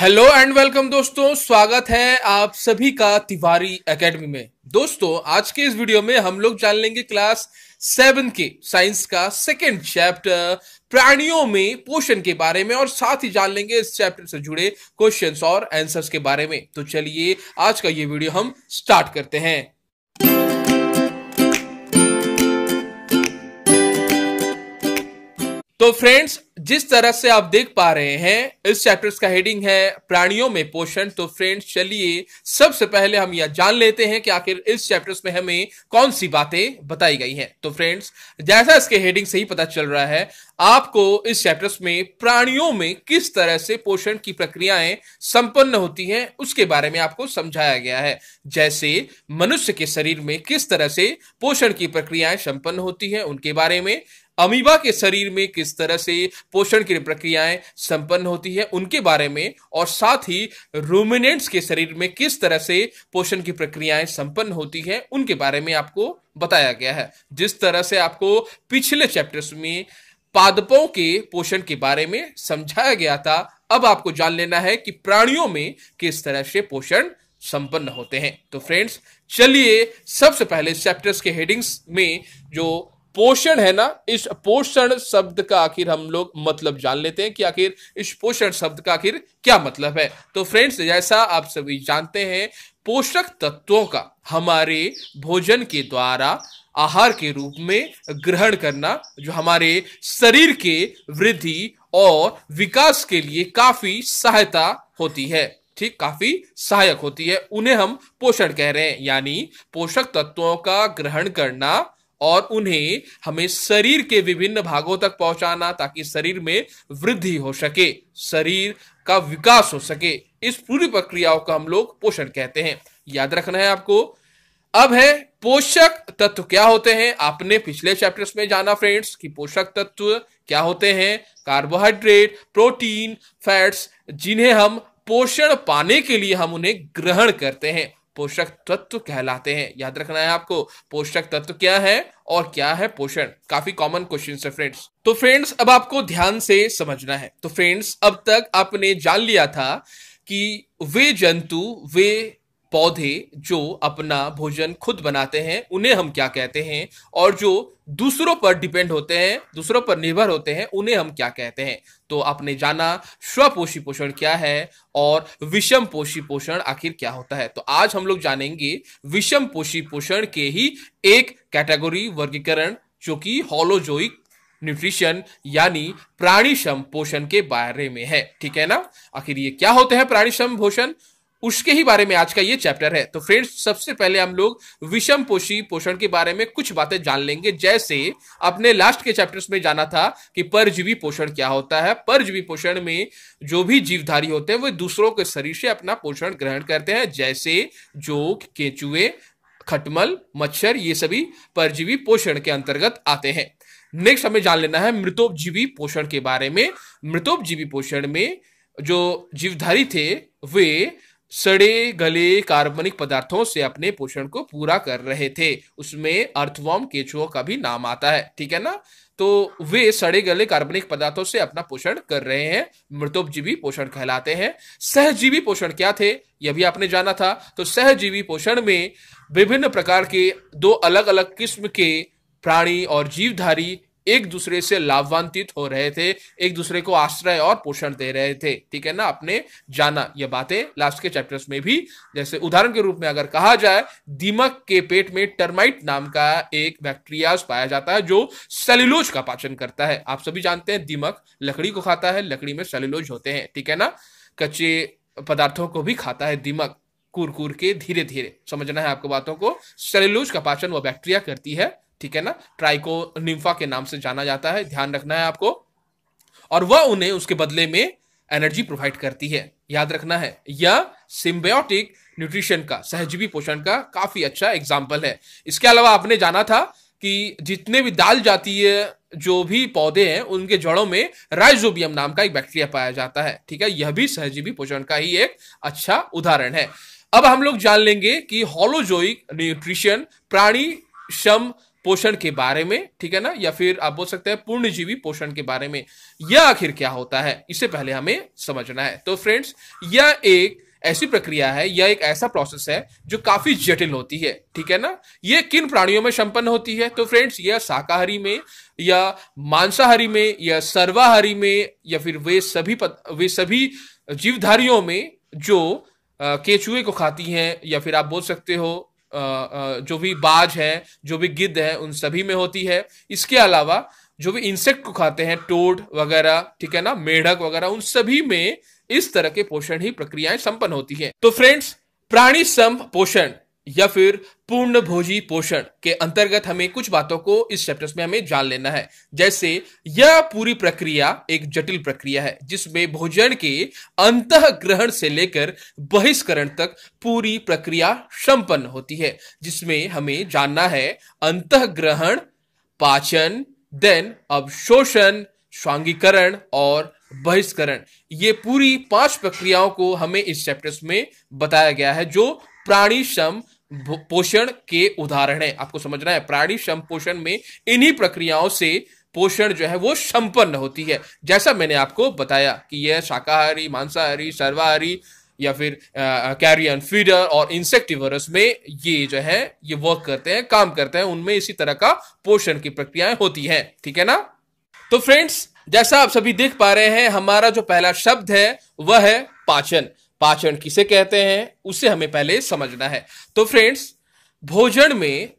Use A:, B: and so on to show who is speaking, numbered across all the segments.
A: hello and welcome दोस्तों स्वागत है आप सभी का तिवारी एकेडमी में दोस्तों आज के इस वीडियो में हम लोग जान लेंगे क्लास सेवन के साइंस का सेकेंड चैप्टर प्राणियों में पोषण के बारे में और साथ ही जान लेंगे इस चैप्टर से जुड़े क्वेश्चंस और आंसर्स के बारे में तो चलिए आज का ये वीडियो हम स्टार्ट करते हैं फ्रेंड्स जिस तरह से आप देख पा रहे हैं इस चैप्टर का हेडिंग है प्राणियों में पोषण तो फ्रेंड्स चलिए सबसे पहले हम यह जान लेते हैं कि आखिर इस चैप्टर में हमें कौन सी बातें बताई गई हैं तो फ्रेंड्स जैसा इसके हेडिंग से ही पता चल रहा है आपको इस चैप्टर में प्राणियों में किस तरह से पोषण की प्रक्रियाएं संपन्न होती हैं उसके बारे में आपको समझाया गया है जैसे मनुष्य के शरीर में किस तरह से पोषण की प्रक्रियाएं संपन्न होती हैं उनके बारे में अमीबा के शरीर में किस तरह से पोषण की प्रक्रियाएं संपन्न होती है उनके बारे में और साथ ही रूमिनेंट्स के शरीर में किस तरह से पोषण की प्रक्रियाएं संपन्न होती है उनके बारे में आपको बताया गया है जिस तरह से आपको पिछले चैप्टर्स में पादपों के पोषण के बारे में समझाया गया था अब आपको जान लेना है कि प्राणियों में किस तरह से पोषण संपन्न होते हैं तो फ्रेंड्स चलिए सबसे पहले चैप्टर्स के हेडिंग्स में जो पोषण है ना इस पोषण शब्द का आखिर हम लोग मतलब जान लेते हैं कि आखिर इस पोषण शब्द का आखिर क्या मतलब है तो फ्रेंड्स जैसा आप सभी जानते हैं पोषक तत्वों का हमारे भोजन के द्वारा आहार के रूप में ग्रहण करना जो हमारे शरीर के वृद्धि और विकास के लिए काफी सहायता होती है ठीक काफी सहायक होती है उन्हें हम पोषण कह रहे हैं यानी पोषक तत्वों का ग्रहण करना और उन्हें हमें शरीर के विभिन्न भागों तक पहुंचाना ताकि शरीर में वृद्धि हो सके शरीर का विकास हो सके इस पूरी प्रक्रियाओं का हम लोग पोषण कहते हैं याद रखना है आपको अब है पोषक तत्व क्या होते हैं आपने पिछले चैप्टर्स में जाना फ्रेंड्स कि पोषक तत्व क्या होते हैं कार्बोहाइड्रेट प्रोटीन फैट्स जिन्हें हम पोषण पाने के लिए हम उन्हें ग्रहण करते हैं पोषक तत्व कहलाते हैं याद रखना है आपको पोषक तत्व क्या है और क्या है पोषण काफी कॉमन क्वेश्चन है फ्रेंड्स तो फ्रेंड्स अब आपको ध्यान से समझना है तो फ्रेंड्स अब तक आपने जान लिया था कि वे जंतु वे पौधे जो अपना भोजन खुद बनाते हैं उन्हें हम क्या कहते हैं और जो दूसरों पर डिपेंड होते हैं दूसरों पर निर्भर होते हैं उन्हें हम क्या कहते हैं तो आपने जाना स्वपोषी पोषण क्या है और विषम पोषी पोषण आखिर क्या होता है तो आज हम लोग जानेंगे विषम पोषी पोषण के ही एक कैटेगोरी वर्गीकरण जो कि हॉलोजोई न्यूट्रिशन यानी प्राणी सम पोषण के बारे में है ठीक है ना आखिर ये क्या होते हैं प्राणी सम पोषण उसके ही बारे में आज का ये चैप्टर है तो फ्रेंड्स सबसे पहले हम लोग विषम पोषी पोषण के बारे में कुछ बातें जान लेंगे जैसे अपने लास्ट के चैप्टर्स में जाना था कि परजीवी पोषण क्या होता है परजीवी पोषण में जो भी जीवधारी होते हैं वे दूसरों के शरीर से अपना पोषण ग्रहण करते हैं जैसे जोक केचुए खटमल मच्छर ये सभी परजीवी पोषण के अंतर्गत आते हैं नेक्स्ट हमें जान लेना है मृतोपजीवी पोषण के बारे में मृतोपजीवी पोषण में जो जीवधारी थे वे सड़े गले कार्बनिक पदार्थों से अपने पोषण को पूरा कर रहे थे उसमें अर्थवॉर्म केचुओं का भी नाम आता है ठीक है ना तो वे सड़े गले कार्बनिक पदार्थों से अपना पोषण कर रहे हैं मृतोपजीवी पोषण कहलाते हैं सहजीवी पोषण क्या थे यह भी आपने जाना था तो सहजीवी पोषण में विभिन्न प्रकार के दो अलग अलग किस्म के प्राणी और जीवधारी एक दूसरे से लाभान्वित हो रहे थे एक दूसरे को आश्रय और पोषण दे रहे थे ठीक है ना अपने जाना ये बातें लास्ट के चैप्टर्स में भी जैसे उदाहरण के रूप में अगर कहा जाए दीमक के पेट में टर्माइट नाम का एक बैक्टीरिया पाया जाता है जो सेल्यूलोज का पाचन करता है आप सभी जानते हैं दीमक लकड़ी को खाता है लकड़ी में सेल्यूलोज होते हैं ठीक है ना कच्चे पदार्थों को भी खाता है दीमक कुर कूर के धीरे धीरे समझना है आपको बातों को सेलुलोज का पाचन वह बैक्टीरिया करती है ठीक है ना ट्राइको निम्फा के नाम से जाना जाता है ध्यान रखना है आपको और वह उन्हें उसके बदले में एनर्जी प्रोवाइड करती है याद रखना है यह सिम्बियोटिक न्यूट्रिशन का सहजीवी पोषण का काफी अच्छा एग्जाम्पल है इसके अलावा आपने जाना था कि जितने भी दाल जातीय जो भी पौधे हैं उनके जड़ों में राइजोबियम नाम का एक बैक्टीरिया पाया जाता है ठीक है यह भी सहजीवी पोषण का ही एक अच्छा उदाहरण है अब हम लोग जान लेंगे कि होलोजोइक न्यूट्रिशन प्राणी श्रम पोषण के बारे में ठीक है ना या फिर आप बोल सकते हैं पूर्ण जीवी पोषण के बारे में यह आखिर क्या होता है इससे पहले हमें समझना है तो फ्रेंड्स यह एक ऐसी प्रक्रिया है यह एक ऐसा प्रोसेस है जो काफी जटिल होती है ठीक है ना यह किन प्राणियों में संपन्न होती है तो फ्रेंड्स यह शाकाहारी में या मांसाहारी में या सर्वाहारी में या फिर वे सभी पत, वे सभी जीवधारियों में जो केचुए को खाती हैं या फिर आप बोल सकते हो जो भी बाज है जो भी गिद्ध है उन सभी में होती है इसके अलावा जो भी इंसेक्ट को खाते हैं टोड वगैरह ठीक है ना मेढक वगैरह उन सभी में इस तरह के पोषण ही प्रक्रियाएं संपन्न होती है तो फ्रेंड्स प्राणी सम पोषण या फिर पूर्ण भोजी पोषण के अंतर्गत हमें कुछ बातों को इस चैप्टर्स में हमें जान लेना है जैसे यह पूरी प्रक्रिया एक जटिल प्रक्रिया है जिसमें भोजन के अंत ग्रहण से लेकर बहिष्करण तक पूरी प्रक्रिया संपन्न होती है जिसमें हमें जानना है अंत ग्रहण पाचन देन अवशोषण स्वांगीकरण और बहिष्करण ये पूरी पांच प्रक्रियाओं को हमें इस चैप्टर में बताया गया है जो प्राणी श्रम पोषण के उदाहरण है आपको समझना है प्राणी संपोषण में इन्हीं प्रक्रियाओं से पोषण जो है वो संपन्न होती है जैसा मैंने आपको बताया कि यह शाकाहारी मांसाहारी सर्वाहारी या फिर कैरियन फीडर और इंसेक्टिवरस में ये जो है ये वर्क करते हैं काम करते हैं उनमें इसी तरह का पोषण की प्रक्रियाएं होती हैं ठीक है ना तो फ्रेंड्स जैसा आप सभी देख पा रहे हैं हमारा जो पहला शब्द है वह है पाचन पाचन किसे कहते हैं उसे हमें पहले समझना है तो फ्रेंड्स भोजन में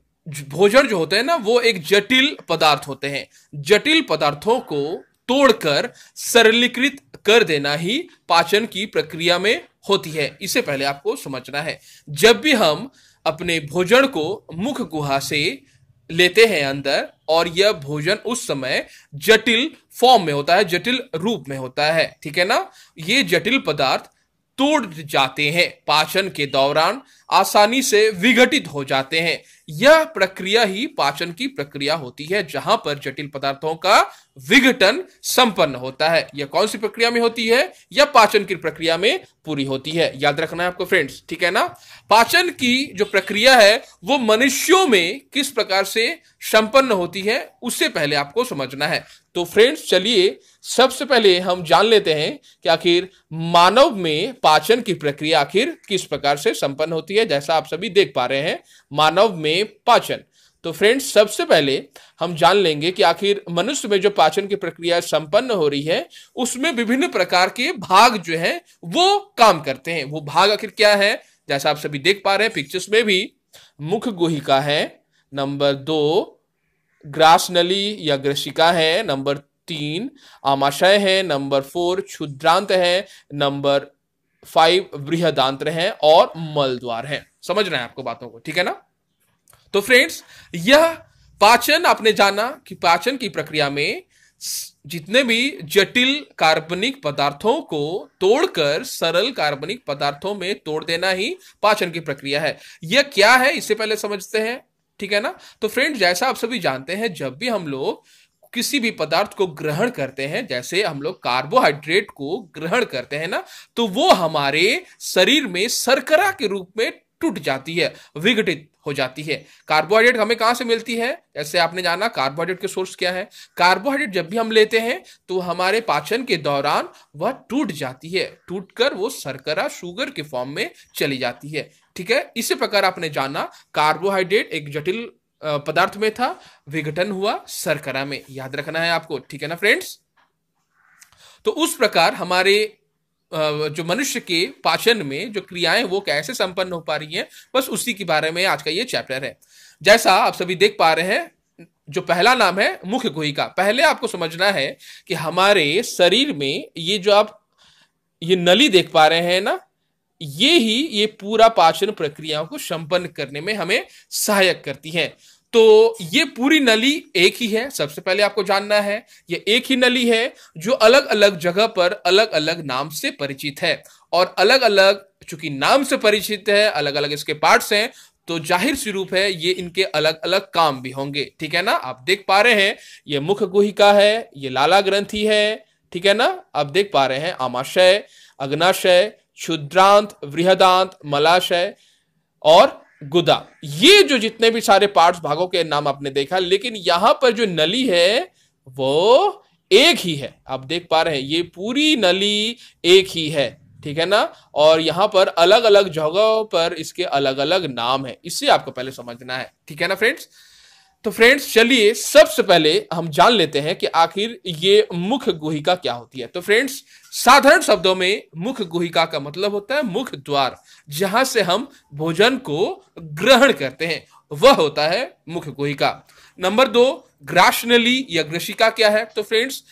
A: भोजन जो होते हैं ना वो एक जटिल पदार्थ होते हैं जटिल पदार्थों को तोड़कर सरलीकृत कर देना ही पाचन की प्रक्रिया में होती है इसे पहले आपको समझना है जब भी हम अपने भोजन को मुख गुहा से लेते हैं अंदर और यह भोजन उस समय जटिल फॉर्म में होता है जटिल रूप में होता है ठीक है ना ये जटिल पदार्थ टूट जाते हैं पाचन के दौरान आसानी से विघटित हो जाते हैं यह प्रक्रिया ही पाचन की प्रक्रिया होती है जहां पर जटिल पदार्थों का विघटन संपन्न होता है यह कौन सी प्रक्रिया में होती है यह पाचन की प्रक्रिया में पूरी होती है याद रखना है आपको फ्रेंड्स ठीक है ना पाचन की जो प्रक्रिया है वो मनुष्यों में किस प्रकार से संपन्न होती है उससे पहले आपको समझना है तो फ्रेंड्स चलिए सबसे पहले हम जान लेते हैं कि आखिर मानव में पाचन की प्रक्रिया आखिर किस प्रकार से संपन्न होती है जैसा आप सभी देख पा रहे हैं मानव में पाचन तो फ्रेंड्स सबसे पहले हम जान लेंगे कि आखिर मनुष्य में जो पाचन की प्रक्रिया संपन्न हो रही है उसमें विभिन्न प्रकार के भाग जो हैं वो काम करते हैं वो भाग आखिर क्या है जैसा आप सभी देख पा रहे हैं पिक्चर्स में भी मुख गुहिका है नंबर दो ग्रास नली या ग्रशिका है नंबर तीन आमाशय है नंबर फोर क्षुद्रांत है नंबर फाइव बृहदांत्र है और मलद्वार है समझ रहे हैं आपको बातों को ठीक है ना तो फ्रेंड्स यह पाचन आपने जाना कि पाचन की प्रक्रिया में जितने भी जटिल कार्बनिक पदार्थों को तोड़कर सरल कार्बनिक पदार्थों में तोड़ देना ही पाचन की प्रक्रिया है यह क्या है इससे पहले समझते हैं ठीक है ना तो फ्रेंड जैसा आप सभी जानते हैं जब भी हम लोग किसी भी पदार्थ को ग्रहण करते हैं जैसे हम लोग कार्बोहाइड्रेट को ग्रहण करते हैं ना तो वो हमारे शरीर में सरकरा के रूप में टूट जाती है विघटित हो जाती है कार्बोहाइड्रेट हमें कहां से मिलती है जैसे आपने जाना कार्बोहाइड्रेट के सोर्स क्या है कार्बोहाइड्रेट जब भी हम लेते हैं तो हमारे पाचन के दौरान वह टूट जाती है टूटकर वो सरकरा शुगर के फॉर्म में चली जाती है ठीक है इसी प्रकार आपने जाना कार्बोहाइड्रेट एक जटिल पदार्थ में था विघटन हुआ सरकरा में याद रखना है आपको ठीक है ना फ्रेंड्स तो उस प्रकार हमारे जो मनुष्य के पाचन में जो क्रियाएं वो कैसे संपन्न हो पा रही हैं बस उसी के बारे में आज का ये चैप्टर है जैसा आप सभी देख पा रहे हैं जो पहला नाम है मुख्य का पहले आपको समझना है कि हमारे शरीर में ये जो आप ये नली देख पा रहे हैं ना ये ही ये पूरा पाचन प्रक्रियाओं को संपन्न करने में हमें सहायक करती है तो ये पूरी नली एक ही है सबसे पहले आपको जानना है ये एक ही नली है जो अलग अलग जगह पर अलग अलग नाम से परिचित है और अलग अलग चूंकि नाम से परिचित है अलग अलग इसके पार्ट्स हैं तो जाहिर स्वरूप है ये इनके अलग अलग काम भी होंगे ठीक है ना आप देख पा रहे हैं ये मुख गुहिका है ये लाला ग्रंथी है ठीक है ना आप देख पा रहे हैं आमाशय अग्नाशय क्षुद्रांत वृहदांत मलाशय और गुदा ये जो जितने भी सारे पार्ट्स भागों के नाम आपने देखा लेकिन यहां पर जो नली है वो एक ही है आप देख पा रहे हैं ये पूरी नली एक ही है ठीक है ना और यहां पर अलग अलग जगहों पर इसके अलग अलग नाम है इससे आपको पहले समझना है ठीक है ना फ्रेंड्स तो फ्रेंड्स चलिए सबसे पहले हम जान लेते हैं कि आखिर ये मुख गुहिका क्या होती है तो फ्रेंड्स साधारण शब्दों में मुख गुहिका का मतलब होता है मुख द्वार जहां से हम भोजन को ग्रहण करते हैं वह होता है मुख गुहिका नंबर दो ग्रास नली या ग्रशिका क्या है तो फ्रेंड्स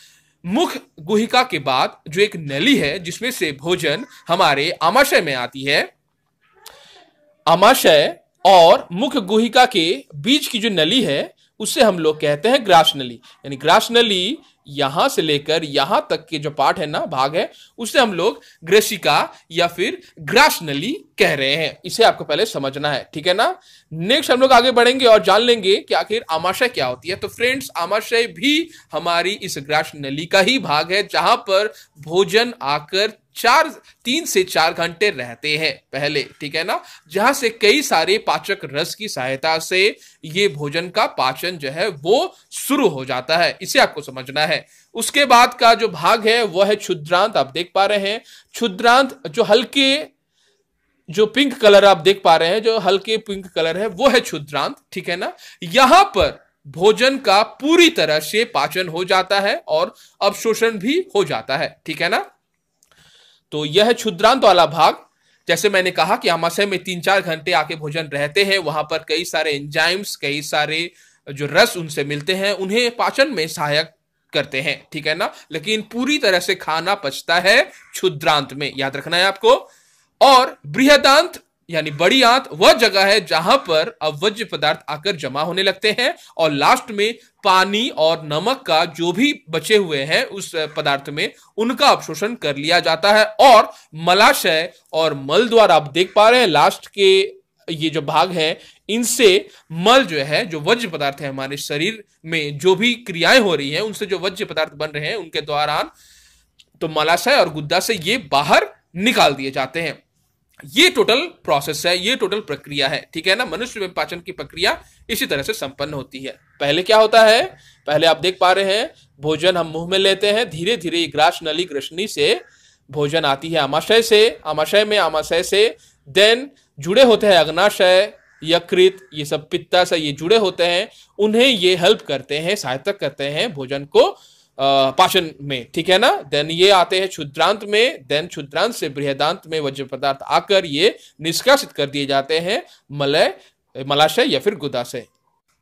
A: मुख गुहिका के बाद जो एक नली है जिसमें से भोजन हमारे आमाशय में आती है आमाशय और मुख्य गुहिका के बीच की जो नली है उसे हम लोग कहते हैं ग्रास नली यानी ग्रास नली यहां से लेकर यहां तक के जो पार्ट है ना भाग है उसे हम लोग ग्रेसिका या फिर ग्रास नली कह रहे हैं इसे आपको पहले समझना है ठीक है ना नेक्स्ट हम लोग आगे बढ़ेंगे और जान लेंगे कि आखिर आमाशय क्या होती है तो फ्रेंड्स आमाशय भी हमारी इस ग्रास नली का ही भाग है जहां पर भोजन आकर चार तीन से चार घंटे रहते हैं पहले ठीक है ना जहां से कई सारे पाचक रस की सहायता से ये भोजन का पाचन जो है वो शुरू हो जाता है इसे आपको समझना है उसके बाद का जो भाग है वह है क्षुद्रांत आप देख पा रहे हैं क्षुद्रांत जो हल्के जो पिंक कलर आप देख पा रहे हैं जो हल्के पिंक कलर है वो है क्षुद्रांत ठीक है ना यहां पर भोजन का पूरी तरह से पाचन हो जाता है और अवशोषण भी हो जाता है ठीक है ना तो यह क्षुद्रांत वाला भाग जैसे मैंने कहा कि आमाशय में तीन चार घंटे आके भोजन रहते हैं वहां पर कई सारे एंजाइम्स कई सारे जो रस उनसे मिलते हैं उन्हें पाचन में सहायक करते हैं ठीक है ना लेकिन पूरी तरह से खाना पचता है क्षुद्रांत में याद रखना है आपको और बृहदांत यानी बड़ी आंत वह जगह है जहां पर अवज्य पदार्थ आकर जमा होने लगते हैं और लास्ट में पानी और नमक का जो भी बचे हुए हैं उस पदार्थ में उनका अवशोषण कर लिया जाता है और मलाशय और मल द्वारा आप देख पा रहे हैं लास्ट के ये जो भाग है इनसे मल जो है जो वज्र पदार्थ है हमारे शरीर में जो भी क्रियाएं हो रही हैं उनसे जो वज्र पदार्थ बन रहे हैं उनके दौरान तो मलाशय और गुद्दा से ये बाहर निकाल दिए जाते हैं ये टोटल प्रोसेस है ये टोटल प्रक्रिया है ठीक है ना मनुष्य में पाचन की प्रक्रिया इसी तरह से संपन्न होती है पहले क्या होता है पहले आप देख पा रहे हैं भोजन हम मुंह में लेते हैं धीरे धीरे ग्रास नली ग्रशनी से भोजन आती है आमाशय से आमाशय में आमाशय से देन जुड़े होते हैं अग्नाशय यकृत ये सब पित्ता से ये जुड़े होते हैं उन्हें ये हेल्प करते हैं सहायता करते हैं भोजन को पाचन में ठीक है ना देन ये आते हैं क्षुद्रांत में देन क्षुद्रांत से बृहदांत में वज्र पदार्थ आकर ये निष्कासित कर दिए जाते हैं मलय मलाशय या फिर गुदाशय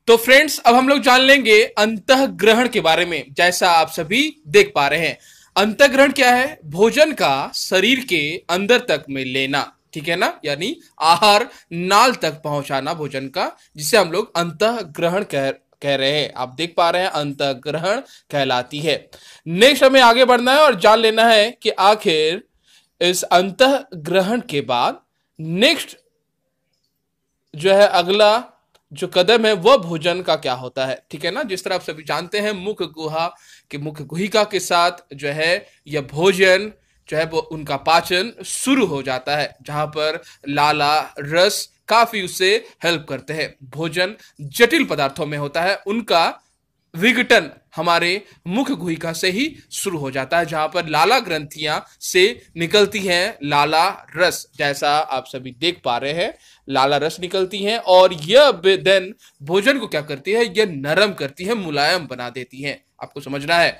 A: तो फ्रेंड्स अब हम लोग जान लेंगे अंत ग्रहण के बारे में जैसा आप सभी देख पा रहे हैं अंत ग्रहण क्या है भोजन का शरीर के अंदर तक में लेना ठीक है ना यानी आहार नाल तक पहुंचाना भोजन का जिसे हम लोग अंत ग्रहण कह कह रहे हैं आप देख पा रहे हैं अंत ग्रहण कहलाती है नेक्स्ट हमें आगे बढ़ना है और जान लेना है कि आखिर इस अंत ग्रहण के बाद नेक्स्ट जो है अगला जो कदम है वह भोजन का क्या होता है ठीक है ना जिस तरह आप सभी जानते हैं मुख गुहा के मुख गुहिका के साथ जो है यह भोजन जो है वो उनका पाचन शुरू हो जाता है जहां पर लाला रस काफी उससे हेल्प करते हैं भोजन जटिल पदार्थों में होता है उनका विघटन हमारे मुख गुहिका से ही शुरू हो जाता है जहां पर लाला ग्रंथियां से निकलती हैं लाला रस जैसा आप सभी देख पा रहे हैं लाला रस निकलती हैं और यह देन भोजन को क्या करती है यह नरम करती है मुलायम बना देती है आपको समझना है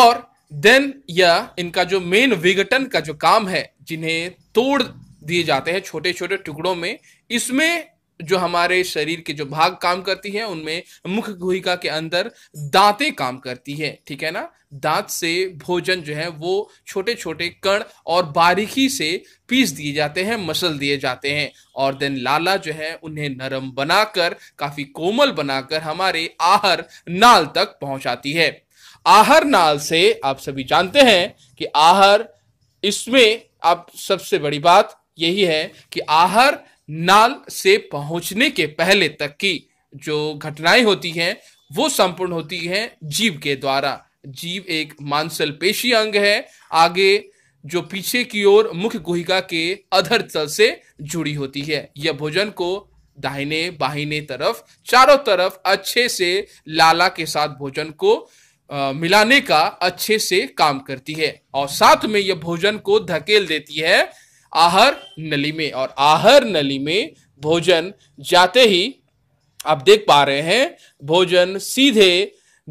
A: और देन यह इनका जो मेन विघटन का जो काम है जिन्हें तोड़ दिए जाते हैं छोटे छोटे टुकड़ों में इसमें जो हमारे शरीर के जो भाग काम करती है उनमें मुख गुहिका के अंदर दांतें काम करती है ठीक है ना दांत से भोजन जो है वो छोटे छोटे कण और बारीकी से पीस दिए जाते हैं मसल दिए जाते हैं और देन लाला जो है उन्हें नरम बनाकर काफी कोमल बनाकर हमारे आहर नाल तक पहुंचाती है आहर नाल से आप सभी जानते हैं कि आहर इसमें आप सबसे बड़ी बात यही है कि आहर नाल से पहुंचने के पहले तक की जो घटनाएं होती हैं वो संपूर्ण होती हैं जीव के द्वारा जीव एक मांसल पेशी अंग है आगे जो पीछे की ओर मुख्य गुहिका के अधर तल से जुड़ी होती है यह भोजन को दाहिने बाहिने तरफ चारों तरफ अच्छे से लाला के साथ भोजन को आ, मिलाने का अच्छे से काम करती है और साथ में यह भोजन को धकेल देती है आहर नली में और आहर नली में भोजन जाते ही आप देख पा रहे हैं भोजन सीधे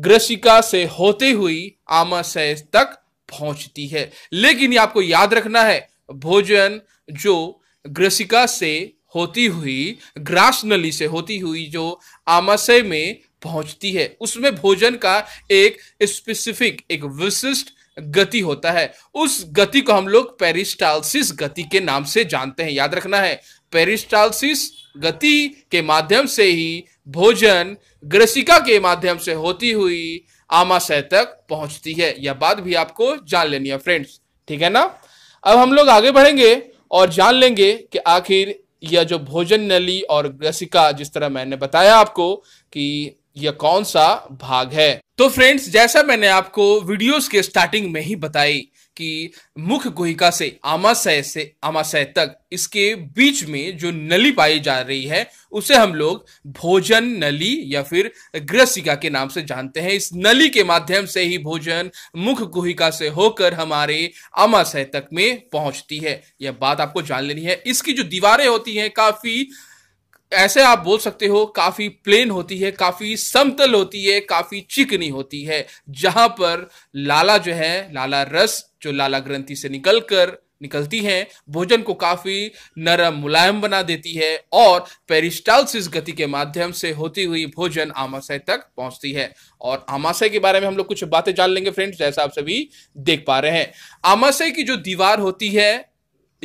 A: ग्रसिका से होते हुई आमाशय तक पहुंचती है लेकिन ये आपको याद रखना है भोजन जो ग्रसिका से होती हुई ग्रास नली से होती हुई जो आमाशय में पहुंचती है उसमें भोजन का एक स्पेसिफिक एक विशिष्ट गति होता है उस गति को हम लोग पेरिस्टालसिस गति के नाम से जानते हैं याद रखना है पेरिस्टालसिस गति के माध्यम से ही भोजन ग्रसिका के माध्यम से होती हुई आमाशय तक पहुंचती है यह बात भी आपको जान लेनी है फ्रेंड्स ठीक है ना अब हम लोग आगे बढ़ेंगे और जान लेंगे कि आखिर यह जो भोजन नली और ग्रसिका जिस तरह मैंने बताया आपको कि यह कौन सा भाग है तो फ्रेंड्स जैसा मैंने आपको वीडियोस के स्टार्टिंग में ही बताई कि मुख्य गोहिका से आमाशय से आमाशय तक इसके बीच में जो नली पाई जा रही है उसे हम लोग भोजन नली या फिर ग्रसिका के नाम से जानते हैं इस नली के माध्यम से ही भोजन मुख गोहिका से होकर हमारे आमाशय तक में पहुंचती है यह बात आपको जान लेनी है इसकी जो दीवारें होती हैं काफी ऐसे आप बोल सकते हो काफी प्लेन होती है काफी समतल होती है काफी चिकनी होती है जहां पर लाला जो है लाला रस जो लाला ग्रंथि से निकलकर निकलती है भोजन को काफी नरम मुलायम बना देती है और पेरिस्टालसिस गति के माध्यम से होती हुई भोजन आमाशय तक पहुंचती है और आमाशय के बारे में हम लोग कुछ बातें जान लेंगे फ्रेंड्स जैसा आप सभी देख पा रहे हैं आमाशय की जो दीवार होती है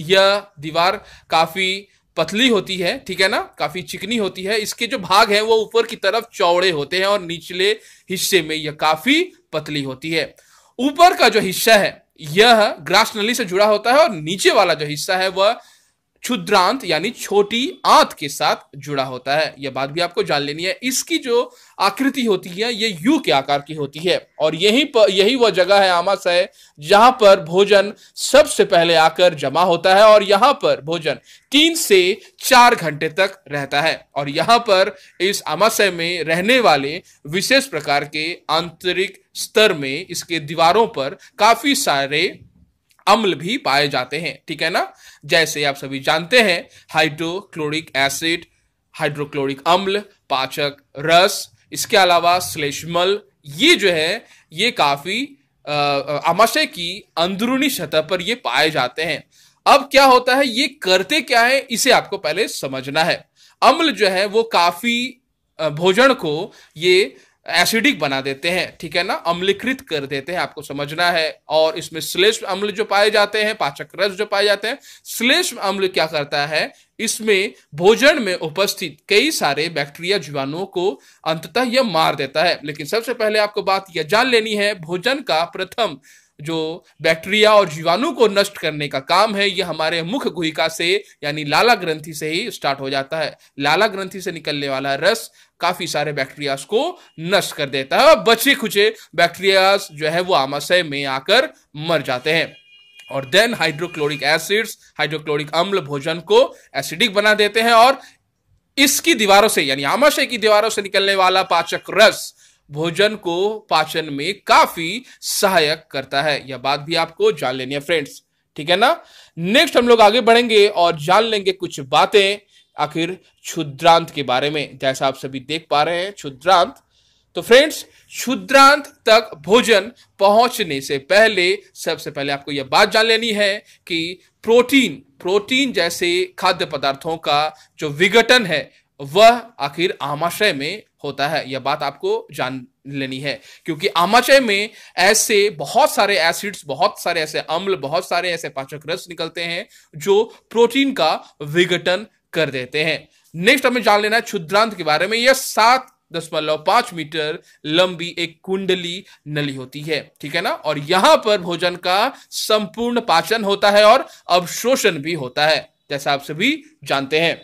A: यह दीवार काफी पतली होती है ठीक है ना काफी चिकनी होती है इसके जो भाग हैं वो ऊपर की तरफ चौड़े होते हैं और निचले हिस्से में यह काफी पतली होती है ऊपर का जो हिस्सा है यह ग्रास नली से जुड़ा होता है और नीचे वाला जो हिस्सा है वह क्षुद्रांत यानी छोटी आंत के साथ जुड़ा होता है यह बात भी आपको जान लेनी है इसकी जो आकृति होती है ये यू के आकार की होती है और यही पर यही वह जगह है आमाशय जहां पर भोजन सबसे पहले आकर जमा होता है और यहां पर भोजन तीन से चार घंटे तक रहता है और यहाँ पर इस आमाशय में रहने वाले विशेष प्रकार के आंतरिक स्तर में इसके दीवारों पर काफी सारे अम्ल भी पाए जाते हैं ठीक है ना जैसे आप सभी जानते हैं हाइड्रोक्लोरिक एसिड हाइड्रोक्लोरिक अम्ल पाचक रस इसके अलावा श्लेष्मल ये जो है ये काफी आमाशय की अंदरूनी सतह पर ये पाए जाते हैं अब क्या होता है ये करते क्या है इसे आपको पहले समझना है अम्ल जो है वो काफी भोजन को ये एसिडिक बना देते हैं ठीक है ना अम्लीकृत कर देते हैं आपको समझना है और इसमें श्लेष्म अम्ल जो पाए जाते हैं पाचक रस जो पाए जाते हैं श्लेष्म अम्ल क्या करता है इसमें भोजन में उपस्थित कई सारे बैक्टीरिया जीवाणुओं को अंततः यह मार देता है लेकिन सबसे पहले आपको बात यह जान लेनी है भोजन का प्रथम जो बैक्टीरिया और जीवाणु को नष्ट करने का काम है यह हमारे मुख गुहिका से यानी लाला ग्रंथि से ही स्टार्ट हो जाता है लाला ग्रंथि से निकलने वाला रस काफी सारे बैक्टीरियाज को नष्ट कर देता है और बचे खुचे बैक्टीरियाज जो है वो आमाशय में आकर मर जाते हैं और देन हाइड्रोक्लोरिक एसिड्स हाइड्रोक्लोरिक अम्ल भोजन को एसिडिक बना देते हैं और इसकी दीवारों से यानी आमाशय की दीवारों से निकलने वाला पाचक रस भोजन को पाचन में काफी सहायक करता है यह बात भी आपको जान लेनी है फ्रेंड्स ठीक है ना नेक्स्ट हम लोग आगे बढ़ेंगे और जान लेंगे कुछ बातें आखिर क्षुद्रांत के बारे में जैसा आप सभी देख पा रहे हैं क्षुद्रांत तो फ्रेंड्स क्षुद्रांत तक भोजन पहुंचने से पहले सबसे पहले आपको यह बात जान लेनी है कि प्रोटीन प्रोटीन जैसे खाद्य पदार्थों का जो विघटन है वह आखिर आमाशय में होता है यह बात आपको जान लेनी है क्योंकि आमाशय में ऐसे बहुत सारे एसिड्स बहुत सारे ऐसे अम्ल बहुत सारे ऐसे पाचक रस निकलते हैं जो प्रोटीन का विघटन कर देते हैं नेक्स्ट हमें जान लेना है क्षुद्रांत के बारे में यह सात दशमलव पांच मीटर लंबी एक कुंडली नली होती है ठीक है ना और यहां पर भोजन का संपूर्ण पाचन होता है और अवशोषण भी होता है जैसा आप सभी जानते हैं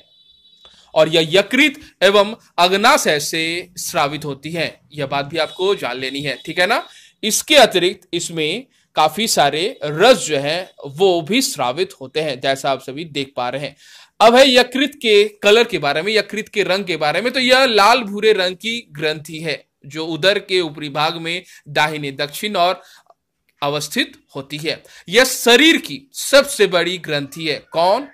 A: और यह यकृत एवं अग्नाशय से श्रावित होती है यह बात भी आपको जान लेनी है ठीक है ना इसके अतिरिक्त इसमें काफी सारे रस जो है वो भी श्रावित होते हैं जैसा आप सभी देख पा रहे हैं अब है यकृत के कलर के बारे में यकृत के रंग के बारे में तो यह लाल भूरे रंग की ग्रंथि है जो उदर के ऊपरी भाग में दाहिने दक्षिण और अवस्थित होती है यह शरीर की सबसे बड़ी ग्रंथि है कौन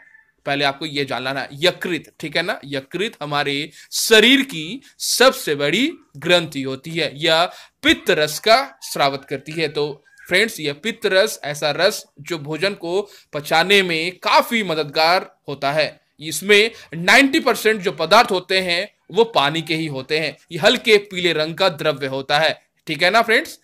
A: पहले आपको यह जानना है यकृत ठीक है ना यकृत हमारे शरीर की सबसे बड़ी ग्रंथि होती है यह पित्त रस का श्रावत करती है तो फ्रेंड्स यह पित्त रस ऐसा रस जो भोजन को पचाने में काफी मददगार होता है इसमें 90 परसेंट जो पदार्थ होते हैं वो पानी के ही होते हैं ये हल्के पीले रंग का द्रव्य होता है ठीक है ना फ्रेंड्स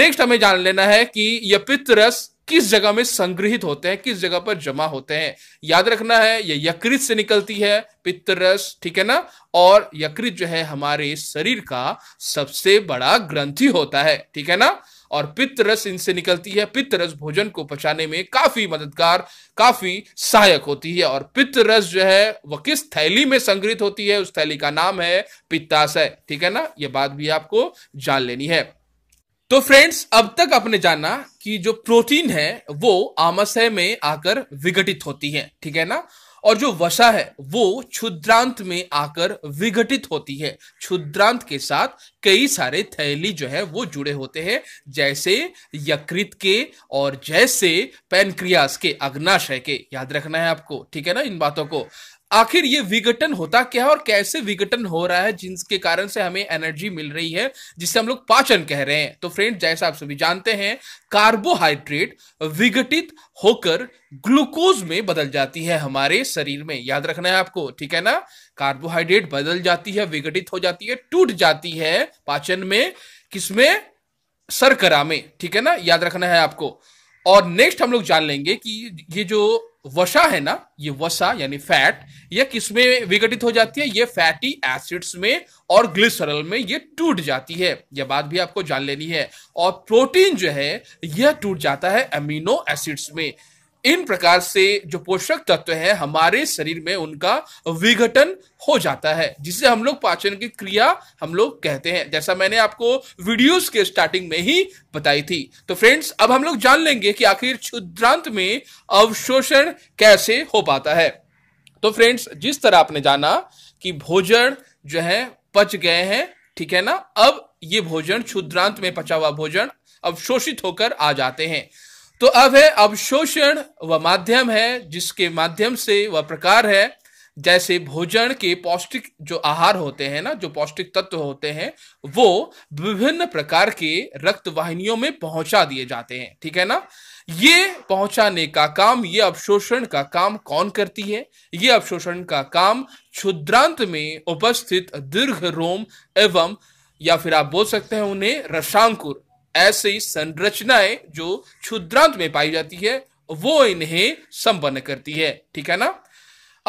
A: नेक्स्ट हमें जान लेना है कि यह पित्त रस किस जगह में संग्रहित होते हैं किस जगह पर जमा होते हैं याद रखना है यह यकृत से निकलती है पित्त रस ठीक है ना और यकृत जो है हमारे शरीर का सबसे बड़ा ग्रंथि होता है ठीक है ना और पित्त रस इनसे निकलती है पित्त रस भोजन को पचाने में काफी मददगार काफी सहायक होती है और पित्त रस जो है वह किस थैली में संग्रहित होती है उस थैली का नाम है पित्ताशय ठीक है ना यह बात भी आपको जान लेनी है तो फ्रेंड्स अब तक आपने जाना कि जो प्रोटीन है वो आमाशय में आकर विघटित होती है ठीक है ना और जो वसा है वो क्षुद्रांत में आकर विघटित होती है क्षुद्रांत के साथ कई सारे थैली जो है वो जुड़े होते हैं जैसे यकृत के और जैसे पेनक्रियास के अग्नाशय के याद रखना है आपको ठीक है ना इन बातों को आखिर ये विघटन होता क्या है और कैसे विघटन हो रहा है जिनके कारण से हमें एनर्जी मिल रही है जिसे हम लोग पाचन कह रहे हैं तो फ्रेंड जैसा आप सभी जानते हैं कार्बोहाइड्रेट विघटित होकर ग्लूकोज में बदल जाती है हमारे शरीर में याद रखना है आपको ठीक है ना कार्बोहाइड्रेट बदल जाती है विघटित हो जाती है टूट जाती है पाचन में किसमें सरकरा में ठीक है ना याद रखना है आपको और नेक्स्ट हम लोग जान लेंगे कि ये जो वसा है ना ये वसा यानी फैट ये किसमें विघटित हो जाती है ये फैटी एसिड्स में और ग्लिसरल में ये टूट जाती है यह बात भी आपको जान लेनी है और प्रोटीन जो है यह टूट जाता है अमीनो एसिड्स में इन प्रकार से जो पोषक तत्व है हमारे शरीर में उनका विघटन हो जाता है जिसे हम लोग पाचन की क्रिया हम लोग कहते हैं जैसा मैंने आपको वीडियोस के स्टार्टिंग में ही बताई थी तो फ्रेंड्स अब हम लोग जान लेंगे कि आखिर क्षुद्रांत में अवशोषण कैसे हो पाता है तो फ्रेंड्स जिस तरह आपने जाना कि भोजन जो है पच गए हैं ठीक है ना अब ये भोजन क्षुद्रांत में पचा हुआ भोजन अवशोषित होकर आ जाते हैं तो अब है अवशोषण वह माध्यम है जिसके माध्यम से वह प्रकार है जैसे भोजन के पौष्टिक जो आहार होते हैं ना जो पौष्टिक तत्व होते हैं वो विभिन्न प्रकार के रक्त वाहिनियों में पहुंचा दिए जाते हैं ठीक है ना ये पहुंचाने का काम ये अवशोषण का काम कौन करती है ये अवशोषण का काम क्षुद्रांत में उपस्थित दीर्घ रोम एवं या फिर आप बोल सकते हैं उन्हें रसांकुर ऐसी संरचनाएं जो क्षुद्रांत में पाई जाती है वो इन्हें संपन्न करती है ठीक है ना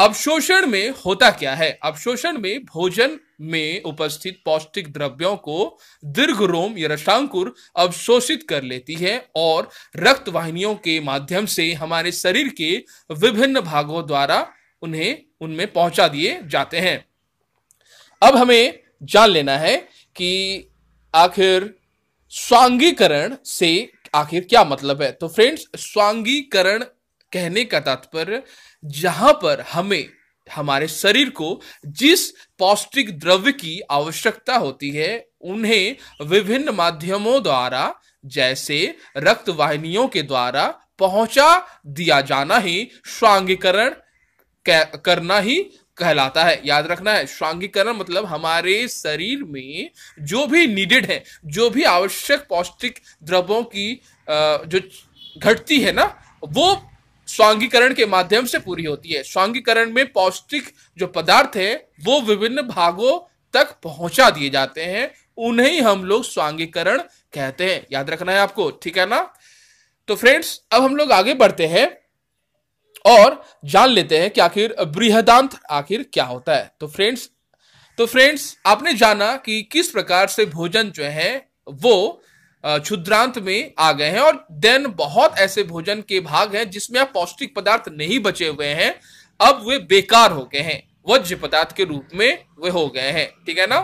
A: अवशोषण में होता क्या है अवशोषण में भोजन में उपस्थित पौष्टिक द्रव्यों को दीर्घ रोम या रसांकुर अवशोषित कर लेती है और रक्त वाहिनियों के माध्यम से हमारे शरीर के विभिन्न भागों द्वारा उन्हें उनमें पहुंचा दिए जाते हैं अब हमें जान लेना है कि आखिर स्वांगीकरण से आखिर क्या मतलब है तो फ्रेंड्स स्वांगीकरण कहने का तात्पर्य जहां पर हमें हमारे शरीर को जिस पौष्टिक द्रव्य की आवश्यकता होती है उन्हें विभिन्न माध्यमों द्वारा जैसे रक्त वाहिनियों के द्वारा पहुंचा दिया जाना ही स्वांगीकरण करना ही कहलाता है याद रखना है श्रांगीकरण मतलब हमारे शरीर में जो भी नीडेड है जो भी आवश्यक पौष्टिक द्रव्यों की जो घटती है ना वो स्वांगीकरण के माध्यम से पूरी होती है स्वांगीकरण में पौष्टिक जो पदार्थ है वो विभिन्न भागों तक पहुंचा दिए जाते हैं उन्हें हम लोग स्वांगीकरण कहते हैं याद रखना है आपको ठीक है ना तो फ्रेंड्स अब हम लोग आगे बढ़ते हैं और जान लेते हैं कि आखिर बृहदांत आखिर क्या होता है तो फ्रेंड्स तो फ्रेंड्स आपने जाना कि किस प्रकार से भोजन जो है वो क्षुद्रांत में आ गए हैं और देन बहुत ऐसे भोजन के भाग हैं जिसमें आप पौष्टिक पदार्थ नहीं बचे हुए हैं अब वे बेकार हो गए हैं वज्र पदार्थ के रूप में वे हो गए हैं ठीक है ना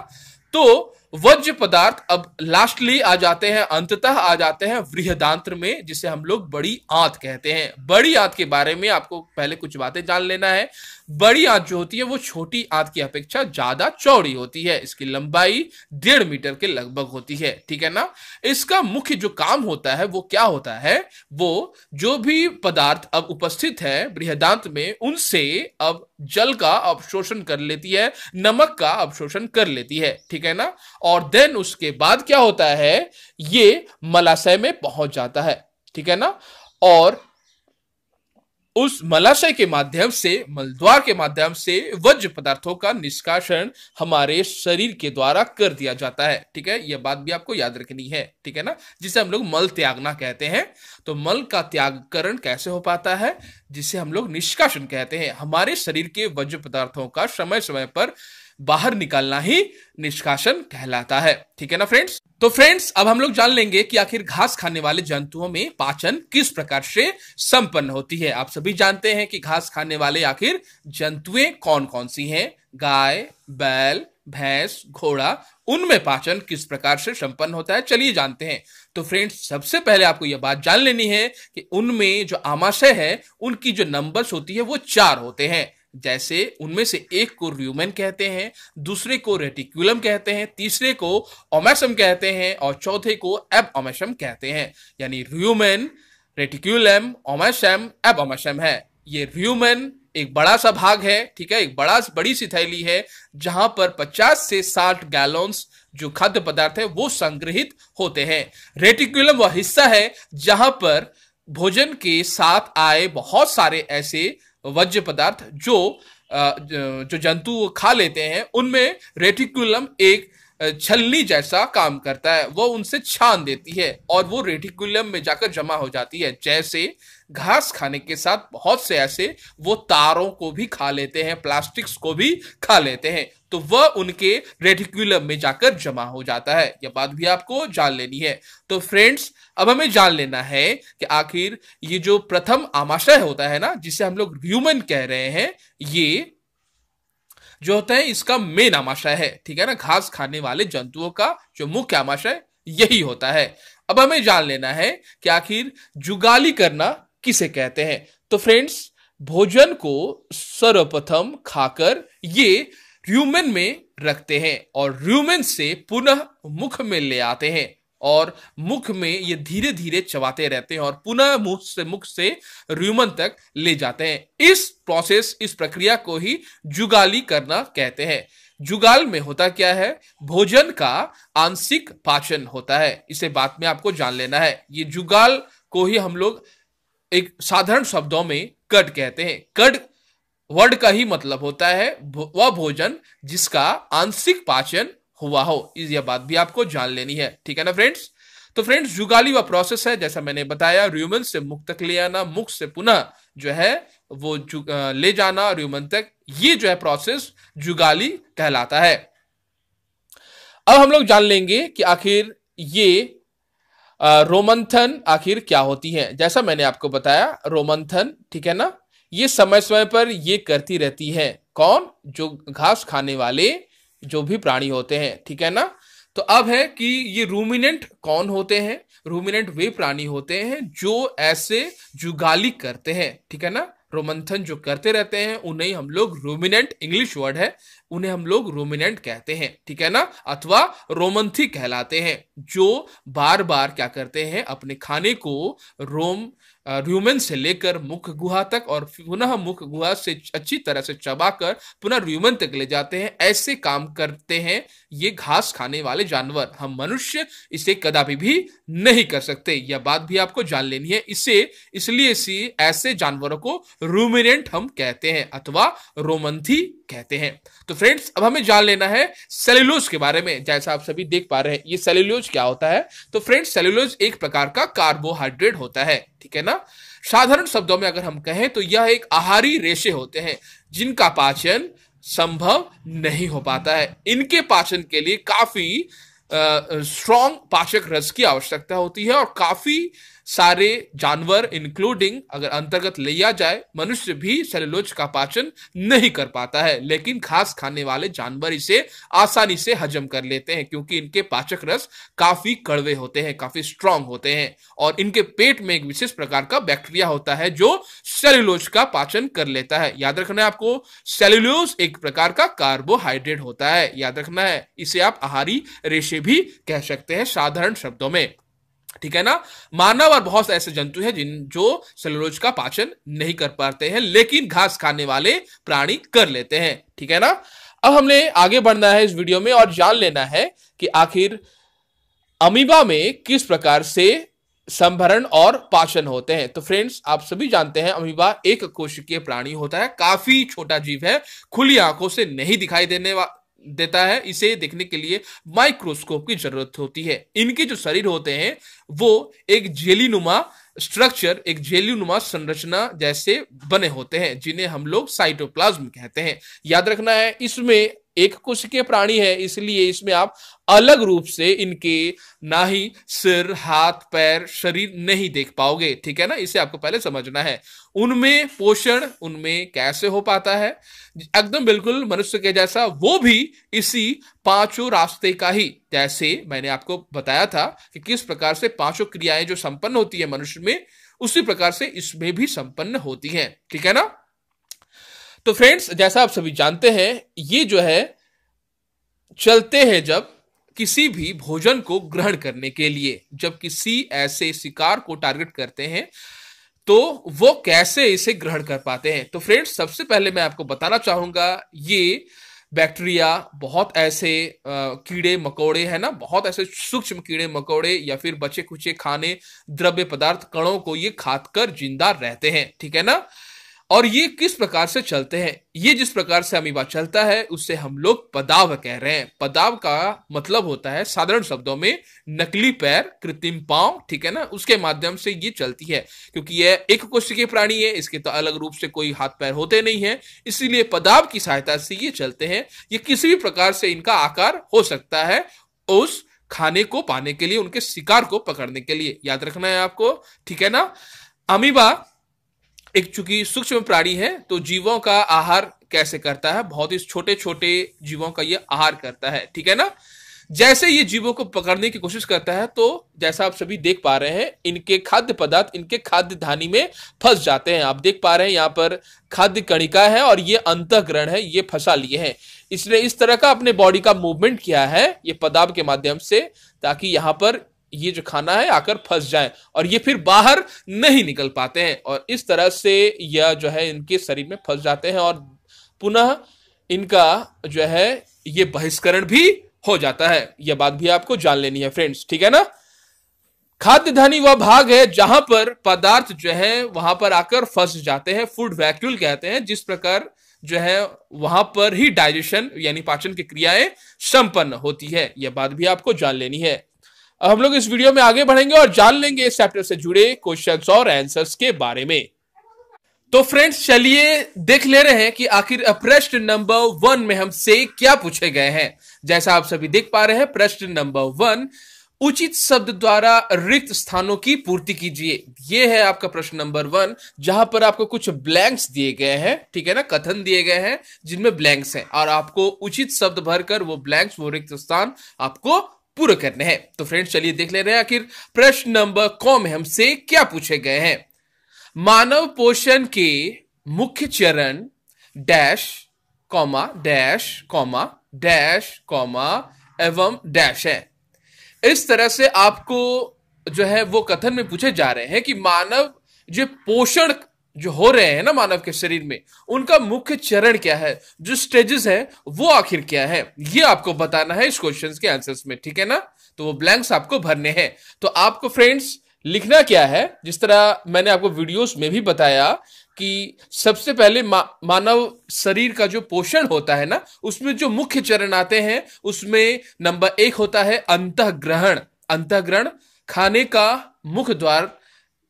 A: तो वज्र पदार्थ अब लास्टली आ जाते हैं अंततः आ जाते हैं वृहदांत्र में जिसे हम लोग बड़ी आंत कहते हैं बड़ी आंत के बारे में आपको पहले कुछ बातें जान लेना है बड़ी आंत जो होती है वो छोटी आंत की अपेक्षा ज्यादा चौड़ी होती है इसकी लंबाई डेढ़ मीटर के लगभग होती है ठीक है ना इसका मुख्य जो काम होता है वो क्या होता है वो जो भी पदार्थ अब उपस्थित है बृहदांत में उनसे अब जल का अवशोषण कर लेती है नमक का अवशोषण कर लेती है ठीक है ना और देन उसके बाद क्या होता है ये मलाशय में पहुंच जाता है ठीक है ना और उस मलाशय के माध्यम से मलद्वार के माध्यम से वज्र पदार्थों का निष्कासन हमारे शरीर के द्वारा कर दिया जाता है ठीक है यह बात भी आपको याद रखनी है ठीक है ना जिसे हम लोग मल त्यागना कहते हैं तो मल का त्यागकरण कैसे हो पाता है जिसे हम लोग निष्कासन कहते हैं हमारे शरीर के वज्र पदार्थों का समय समय पर बाहर निकालना ही निष्कासन कहलाता है ठीक है ना फ्रेंड्स तो फ्रेंड्स अब हम लोग जान लेंगे कि आखिर घास खाने वाले जंतुओं में पाचन किस प्रकार से संपन्न होती है आप सभी जानते हैं कि घास खाने वाले आखिर जंतुएं कौन कौन सी हैं गाय बैल भैंस घोड़ा उनमें पाचन किस प्रकार से संपन्न होता है चलिए जानते हैं तो फ्रेंड्स सबसे पहले आपको यह बात जान लेनी है कि उनमें जो आमाशय है उनकी जो नंबर्स होती है वो चार होते हैं जैसे उनमें से एक को र्यूमेन कहते हैं दूसरे को रेटिकुलम कहते हैं तीसरे को ओमैशम कहते हैं और चौथे को एब ओमैशम कहते हैं यानी र्यूमेन रेटिकुलम ओमेसम एब ओमेसम है ये र्यूमेन एक बड़ा सा भाग है ठीक है एक बड़ा बड़ी सी थैली है जहां पर 50 से 60 गैलॉन्स जो खाद्य पदार्थ है वो संग्रहित होते हैं रेटिकुलम वह हिस्सा है जहां पर भोजन के साथ आए बहुत सारे ऐसे वज्य पदार्थ जो जो जंतु खा लेते हैं उनमें रेटिकुलम एक छलनी जैसा काम करता है वो उनसे छान देती है और वो रेटिकुलम में जाकर जमा हो जाती है जैसे घास खाने के साथ बहुत से ऐसे वो तारों को भी खा लेते हैं प्लास्टिक्स को भी खा लेते हैं तो वह उनके रेडिकुलम में जाकर जमा हो जाता है यह बात भी आपको जान लेनी है तो फ्रेंड्स अब हमें जान लेना है कि आखिर ये जो प्रथम आमाशय होता है ना जिसे हम लोग ह्यूमन कह रहे हैं ये जो होता है इसका मेन आमाशय है ठीक है ना घास खाने वाले जंतुओं का जो मुख्य आमाशय यही होता है अब हमें जान लेना है कि आखिर जुगाली करना किसे कहते हैं तो फ्रेंड्स भोजन को सर्वप्रथम खाकर ये र्यूमेन में रखते हैं और र्यूमेन से पुनः मुख में ले आते हैं और मुख में ये धीरे धीरे चबाते रहते हैं और पुनः मुख से मुख से र्यूमन तक ले जाते हैं इस प्रोसेस इस प्रक्रिया को ही जुगाली करना कहते हैं जुगाल में होता क्या है भोजन का आंशिक पाचन होता है इसे बाद में आपको जान लेना है ये जुगाल को ही हम लोग एक साधारण शब्दों में कट कहते हैं कट वर्ड का ही मतलब होता है वह भोजन जिसका आंशिक पाचन हुआ हो यह बात भी आपको जान लेनी है ठीक है ना फ्रेंड्स तो फ्रेंड्स जुगाली वह प्रोसेस है जैसा मैंने बताया र्यूमन से मुख तक ले आना मुख से पुनः जो है वो ले जाना र्यूमन तक ये जो है प्रोसेस जुगाली कहलाता है अब हम लोग जान लेंगे कि आखिर ये रोमंथन आखिर क्या होती है जैसा मैंने आपको बताया रोमंथन ठीक है ना ये समय समय पर ये करती रहती है कौन जो घास खाने वाले जो भी प्राणी होते हैं ठीक है ना तो अब है कि ये रूमिनेंट कौन होते हैं रूमिनेंट वे प्राणी होते हैं जो ऐसे जुगाली करते हैं ठीक है ना रोमंथन जो करते रहते हैं उन्हें हम लोग रूमिनेंट इंग्लिश वर्ड है उन्हें हम लोग रोमिनेंट कहते हैं ठीक है ना अथवा रोमंथी कहलाते हैं जो बार बार क्या करते हैं अपने खाने को रोम र्यूमेन से लेकर मुख गुहा तक और पुनः मुख गुहा से अच्छी तरह से चबाकर पुनः र्यूमेन तक ले जाते हैं ऐसे काम करते हैं ये घास खाने वाले जानवर हम मनुष्य इसे कदापि भी नहीं कर सकते यह बात भी आपको जान लेनी है इसे इसलिए सी ऐसे जानवरों को रूमिनेंट हम कहते हैं अथवा रोमंथी कहते हैं तो फ्रेंड्स अब हमें जान लेना है सेल्यूलोज के बारे में जैसा आप सभी देख पा रहे हैं ये सेल्यूलोज क्या होता है तो फ्रेंड्स सेल्यूलोज एक प्रकार का कार्बोहाइड्रेट होता है ठीक है ना साधारण शब्दों में अगर हम कहें तो यह एक आहारी रेशे होते हैं जिनका पाचन संभव नहीं हो पाता है इनके पाचन के लिए काफी स्ट्रॉन्ग पाचक रस की आवश्यकता होती है और काफी सारे जानवर इंक्लूडिंग अगर अंतर्गत लिया जाए मनुष्य भी सेलुलोज का पाचन नहीं कर पाता है लेकिन घास खाने वाले जानवर इसे आसानी से हजम कर लेते हैं क्योंकि इनके पाचक रस काफी कड़वे होते हैं काफी स्ट्रांग होते हैं और इनके पेट में एक विशेष प्रकार का बैक्टीरिया होता है जो सेलोज का पाचन कर लेता है याद रखना है आपको सेल्यूलोज एक प्रकार का कार्बोहाइड्रेट होता है याद रखना है इसे आप आहारी रेशे भी कह सकते हैं साधारण शब्दों में ठीक है ना मानव और बहुत से ऐसे जंतु हैं जिन जो सेलुलोज का पाचन नहीं कर पाते हैं लेकिन घास खाने वाले प्राणी कर लेते हैं ठीक है ना अब हमने आगे बढ़ना है इस वीडियो में और जान लेना है कि आखिर अमीबा में किस प्रकार से संभरण और पाचन होते हैं तो फ्रेंड्स आप सभी जानते हैं अमीबा एक कोशिकीय प्राणी होता है काफी छोटा जीव है खुली आंखों से नहीं दिखाई देने देता है इसे देखने के लिए माइक्रोस्कोप की जरूरत होती है इनके जो शरीर होते हैं वो एक जेली स्ट्रक्चर एक झेली संरचना जैसे बने होते हैं जिन्हें हम लोग साइटोप्लाज्म कहते हैं याद रखना है इसमें एक के प्राणी है इसलिए इसमें आप अलग रूप से इनके ना ही सिर हाथ पैर शरीर नहीं देख पाओगे ठीक है ना इसे आपको पहले समझना है उनमें पोषण उनमें कैसे हो पाता है एकदम बिल्कुल मनुष्य के जैसा वो भी इसी पांचों रास्ते का ही जैसे मैंने आपको बताया था कि किस प्रकार से पांचों क्रियाएं जो संपन्न होती है मनुष्य में उसी प्रकार से इसमें भी संपन्न होती है ठीक है ना तो फ्रेंड्स जैसा आप सभी जानते हैं ये जो है चलते हैं जब किसी भी भोजन को ग्रहण करने के लिए जब किसी ऐसे शिकार को टारगेट करते हैं तो वो कैसे इसे ग्रहण कर पाते हैं तो फ्रेंड्स सबसे पहले मैं आपको बताना चाहूंगा ये बैक्टीरिया बहुत ऐसे आ, कीड़े मकोड़े है ना बहुत ऐसे सूक्ष्म कीड़े मकोड़े या फिर बचे कुचे खाने द्रव्य पदार्थ कणों को ये खाद कर जिंदा रहते हैं ठीक है ना और ये किस प्रकार से चलते हैं ये जिस प्रकार से अमीबा चलता है उससे हम लोग पदाव कह रहे हैं पदाव का मतलब होता है साधारण शब्दों में नकली पैर कृत्रिम पांव ठीक है ना उसके माध्यम से ये चलती है क्योंकि यह एक कोशिकीय प्राणी है इसके तो अलग रूप से कोई हाथ पैर होते नहीं है इसीलिए पदाव की सहायता से ये चलते हैं ये किसी भी प्रकार से इनका आकार हो सकता है उस खाने को पाने के लिए उनके शिकार को पकड़ने के लिए याद रखना है आपको ठीक है ना अमीबा एक चूंकि सूक्ष्म प्राणी है तो जीवों का आहार कैसे करता है बहुत ही छोटे छोटे जीवों का ये आहार करता है ठीक है ना जैसे ये जीवों को पकड़ने की कोशिश करता है तो जैसा आप सभी देख पा रहे हैं इनके खाद्य पदार्थ इनके खाद्य धानी में फंस जाते हैं आप देख पा रहे हैं यहाँ पर खाद्य कणिका है और ये अंतग्रहण है ये फंसा लिए हैं इसने इस तरह का अपने बॉडी का मूवमेंट किया है ये पदाब के माध्यम से ताकि यहाँ पर ये जो खाना है आकर फंस जाए और ये फिर बाहर नहीं निकल पाते हैं और इस तरह से यह जो है इनके शरीर में फंस जाते हैं और पुनः इनका जो है ये बहिष्करण भी हो जाता है यह बात भी आपको जान लेनी है फ्रेंड्स ठीक है ना खाद्य धनी वह भाग है जहां पर पदार्थ जो है वहां पर आकर फंस जाते हैं फूड वैक्यूल कहते हैं जिस प्रकार जो है वहां पर ही डाइजेशन यानी पाचन की क्रियाएं संपन्न होती है यह बात भी आपको जान लेनी है हम लोग इस वीडियो में आगे बढ़ेंगे और जान लेंगे इस चैप्टर से जुड़े क्वेश्चंस और आंसर्स के बारे में तो फ्रेंड्स चलिए देख ले रहे हैं कि आखिर प्रश्न नंबर वन में हमसे क्या पूछे गए हैं जैसा आप सभी देख पा रहे हैं प्रश्न नंबर वन उचित शब्द द्वारा रिक्त स्थानों की पूर्ति कीजिए यह है आपका प्रश्न नंबर वन जहां पर आपको कुछ ब्लैंक्स दिए गए हैं ठीक है ना कथन दिए गए हैं जिनमें ब्लैंक्स हैं और आपको उचित शब्द भरकर वो ब्लैंक्स वो रिक्त स्थान आपको पूरे करने हैं तो फ्रेंड्स चलिए देख ले रहे हैं आखिर प्रश्न नंबर कौ में हमसे क्या पूछे गए हैं मानव पोषण के मुख्य चरण dash comma dash comma dash comma एवं डैश है इस तरह से आपको जो है वो कथन में पूछे जा रहे हैं कि मानव जो पोषण जो हो रहे हैं ना मानव के शरीर में उनका मुख्य चरण क्या है जो स्टेजेस है वो आखिर क्या है ये आपको बताना है इस क्वेश्चन के आंसर्स में ठीक है ना तो वो ब्लैंक्स आपको भरने हैं तो आपको फ्रेंड्स लिखना क्या है जिस तरह मैंने आपको वीडियोस में भी बताया कि सबसे पहले मा, मानव शरीर का जो पोषण होता है ना उसमें जो मुख्य चरण आते हैं उसमें नंबर एक होता है अंतग्रहण अंतग्रहण अंत ग्रहण खाने का मुख्य द्वार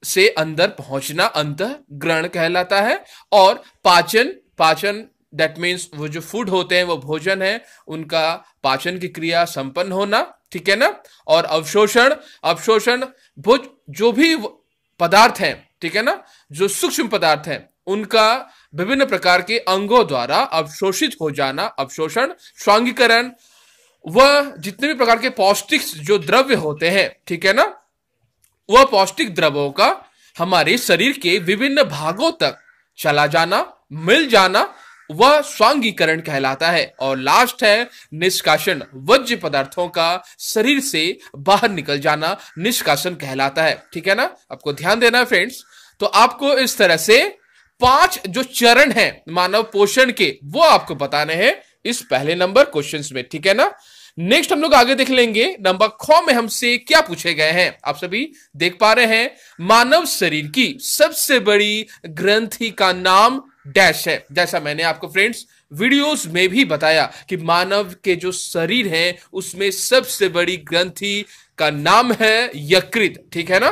A: से अंदर पहुंचना अंत ग्रहण कहलाता है और पाचन पाचन दैट मीन्स वो जो फूड होते हैं वो भोजन है उनका पाचन की क्रिया संपन्न होना ठीक है ना और अवशोषण अवशोषण भोज जो भी पदार्थ हैं ठीक है ना जो सूक्ष्म पदार्थ हैं उनका विभिन्न प्रकार के अंगों द्वारा अवशोषित हो जाना अवशोषण स्वांगीकरण वह जितने भी प्रकार के पौष्टिक जो द्रव्य होते हैं ठीक है ना वह पौष्टिक द्रवों का हमारे शरीर के विभिन्न भागों तक चला जाना मिल जाना वह स्वांगीकरण कहलाता है और लास्ट है निष्कासन वज्य पदार्थों का शरीर से बाहर निकल जाना निष्कासन कहलाता है ठीक है ना आपको ध्यान देना फ्रेंड्स तो आपको इस तरह से पांच जो चरण है मानव पोषण के वो आपको बताने हैं इस पहले नंबर क्वेश्चंस में ठीक है ना नेक्स्ट हम लोग आगे देख लेंगे नंबर खो में हमसे क्या पूछे गए हैं आप सभी देख पा रहे हैं मानव शरीर की सबसे बड़ी ग्रंथि का नाम डैश है जैसा मैंने आपको फ्रेंड्स वीडियोस में भी बताया कि मानव के जो शरीर है उसमें सबसे बड़ी ग्रंथि का नाम है यकृत ठीक है ना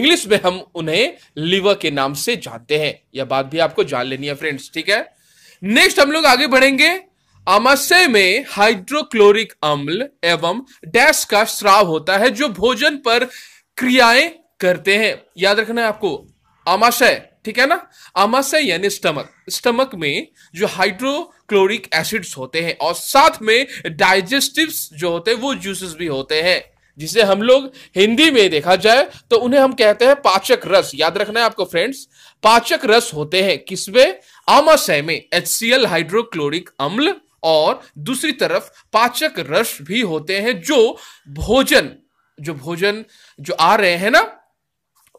A: इंग्लिश में हम उन्हें लिवर के नाम से जानते हैं यह बात भी आपको जान लेनी है फ्रेंड्स ठीक है नेक्स्ट हम लोग आगे बढ़ेंगे अमाशय में हाइड्रोक्लोरिक अम्ल एवं डैश का श्राव होता है जो भोजन पर क्रियाएं करते हैं याद रखना है आपको अमाशय ठीक है ना अमाशय यानी स्टमक स्टमक में जो हाइड्रोक्लोरिक एसिड्स होते हैं और साथ में डाइजेस्टिव जो होते हैं वो जूसेस भी होते हैं जिसे हम लोग हिंदी में देखा जाए तो उन्हें हम कहते हैं पाचक रस याद रखना है आपको फ्रेंड्स पाचक रस होते हैं किसमें आमाशय में एच हाइड्रोक्लोरिक अम्ल और दूसरी तरफ पाचक रस भी होते हैं जो भोजन जो भोजन जो आ रहे हैं ना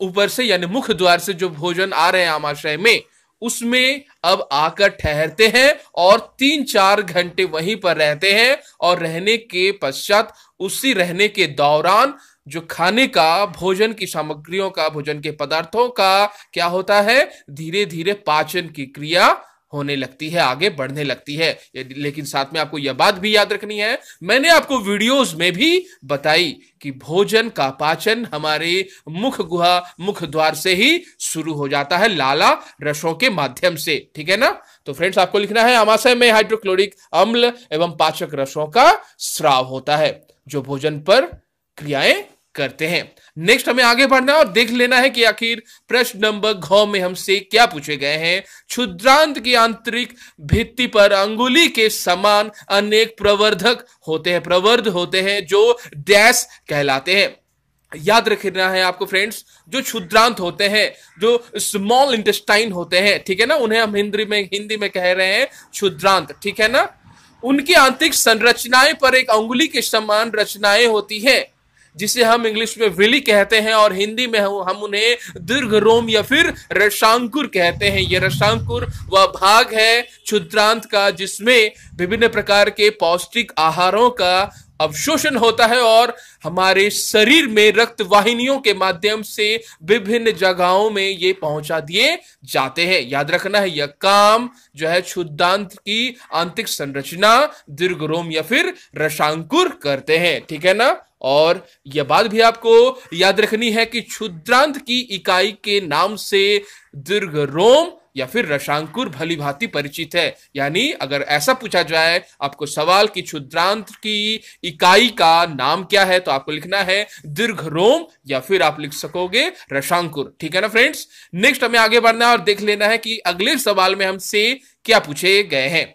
A: ऊपर से यानी मुख्य द्वार से जो भोजन आ रहे हैं आमाशय में उसमें अब आकर ठहरते हैं और तीन चार घंटे वहीं पर रहते हैं और रहने के पश्चात उसी रहने के दौरान जो खाने का भोजन की सामग्रियों का भोजन के पदार्थों का क्या होता है धीरे धीरे पाचन की क्रिया होने लगती है आगे बढ़ने लगती है लेकिन साथ में आपको यह बात भी याद रखनी है मैंने आपको वीडियोस में भी बताई कि भोजन का पाचन हमारे मुख गुहा मुख द्वार से ही शुरू हो जाता है लाला रसों के माध्यम से ठीक है ना तो फ्रेंड्स आपको लिखना है आमाशय में हाइड्रोक्लोरिक अम्ल एवं पाचक रसों का स्राव होता है जो भोजन पर क्रियाएं करते हैं नेक्स्ट हमें आगे बढ़ना है और देख लेना है कि आखिर प्रश्न नंबर घ में हमसे क्या पूछे गए हैं क्षुद्रांत की आंतरिक भित्ति पर अंगुली के समान अनेक प्रवर्धक होते हैं प्रवर्ध होते हैं जो डैश कहलाते हैं याद रखना है आपको फ्रेंड्स जो क्षुद्रांत होते हैं जो स्मॉल इंटेस्टाइन होते हैं ठीक है ना उन्हें हम हिंदी में हिंदी में कह रहे हैं क्षुद्रांत ठीक है ना उनकी आंतरिक संरचनाएं पर एक अंगुली के समान रचनाएं होती हैं जिसे हम इंग्लिश में विली कहते हैं और हिंदी में हम उन्हें दीर्घ रोम या फिर रसांकुर कहते हैं यह रसांकुर वह भाग है क्षुद्रांत का जिसमें विभिन्न प्रकार के पौष्टिक आहारों का अवशोषण होता है और हमारे शरीर में रक्त वाहिनियों के माध्यम से विभिन्न जगहों में ये पहुंचा दिए जाते हैं याद रखना है यह काम जो है क्षुद्धांत की आंतरिक संरचना दीर्घ रोम या फिर रसांकुर करते हैं ठीक है ना और यह बात भी आपको याद रखनी है कि क्षुद्रांत की इकाई के नाम से दीर्घ रोम या फिर रशांकुर भली भांति परिचित है यानी अगर ऐसा पूछा जाए आपको सवाल कि क्षुद्रांत की इकाई का नाम क्या है तो आपको लिखना है दीर्घ रोम या फिर आप लिख सकोगे रशांकुर ठीक है ना फ्रेंड्स नेक्स्ट हमें आगे बढ़ना है और देख लेना है कि अगले सवाल में हमसे क्या पूछे गए हैं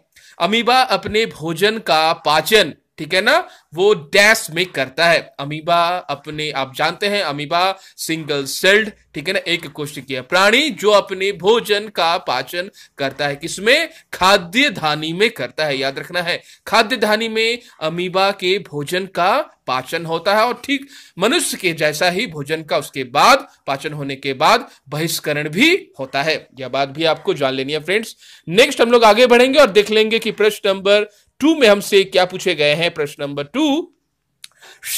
A: अमीबा अपने भोजन का पाचन ठीक है ना वो डैश में करता है अमीबा अपने आप जानते हैं अमीबा सिंगल सेल्ड ठीक है ना एक कोशिकीय प्राणी जो अपने भोजन का पाचन करता है किसमें खाद्य धानी में करता है याद रखना है खाद्य धानी में अमीबा के भोजन का पाचन होता है और ठीक मनुष्य के जैसा ही भोजन का उसके बाद पाचन होने के बाद बहिष्करण भी होता है यह बात भी आपको जान लेनी है फ्रेंड्स नेक्स्ट हम लोग आगे बढ़ेंगे और देख लेंगे कि प्रश्न नंबर टू में हमसे क्या पूछे गए हैं प्रश्न नंबर टू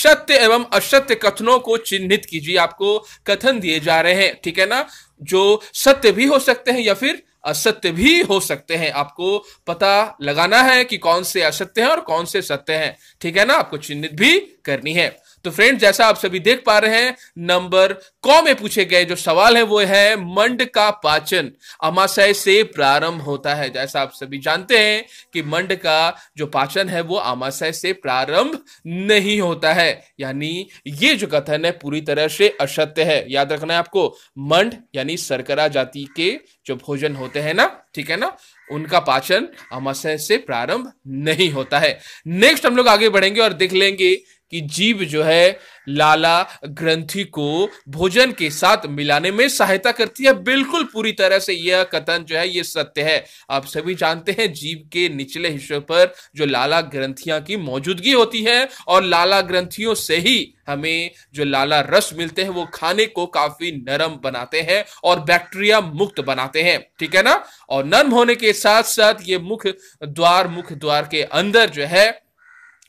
A: सत्य एवं असत्य कथनों को चिन्हित कीजिए आपको कथन दिए जा रहे हैं ठीक है ना जो सत्य भी हो सकते हैं या फिर असत्य भी हो सकते हैं आपको पता लगाना है कि कौन से असत्य हैं और कौन से सत्य हैं ठीक है ना आपको चिन्हित भी करनी है तो फ्रेंड्स जैसा आप सभी देख पा रहे हैं नंबर क में पूछे गए जो सवाल है वो है मंड का पाचन अमाशय से प्रारंभ होता है जैसा आप सभी जानते हैं कि मंड का जो पाचन है वो अमाशय से प्रारंभ नहीं होता है यानी ये जो कथन है पूरी तरह से असत्य है याद रखना है आपको मंड यानी सरकरा जाति के जो भोजन होते हैं ना ठीक है ना उनका पाचन अमाशय से प्रारंभ नहीं होता है नेक्स्ट हम लोग आगे बढ़ेंगे और देख लेंगे कि जीव जो है लाला ग्रंथि को भोजन के साथ मिलाने में सहायता करती है बिल्कुल पूरी तरह से यह कथन जो है यह सत्य है आप सभी जानते हैं जीव के निचले हिस्सों पर जो लाला ग्रंथियां की मौजूदगी होती है और लाला ग्रंथियों से ही हमें जो लाला रस मिलते हैं वो खाने को काफी नरम बनाते हैं और बैक्टीरिया मुक्त बनाते हैं ठीक है ना और नरम होने के साथ साथ ये मुख द्वार मुख द्वार के अंदर जो है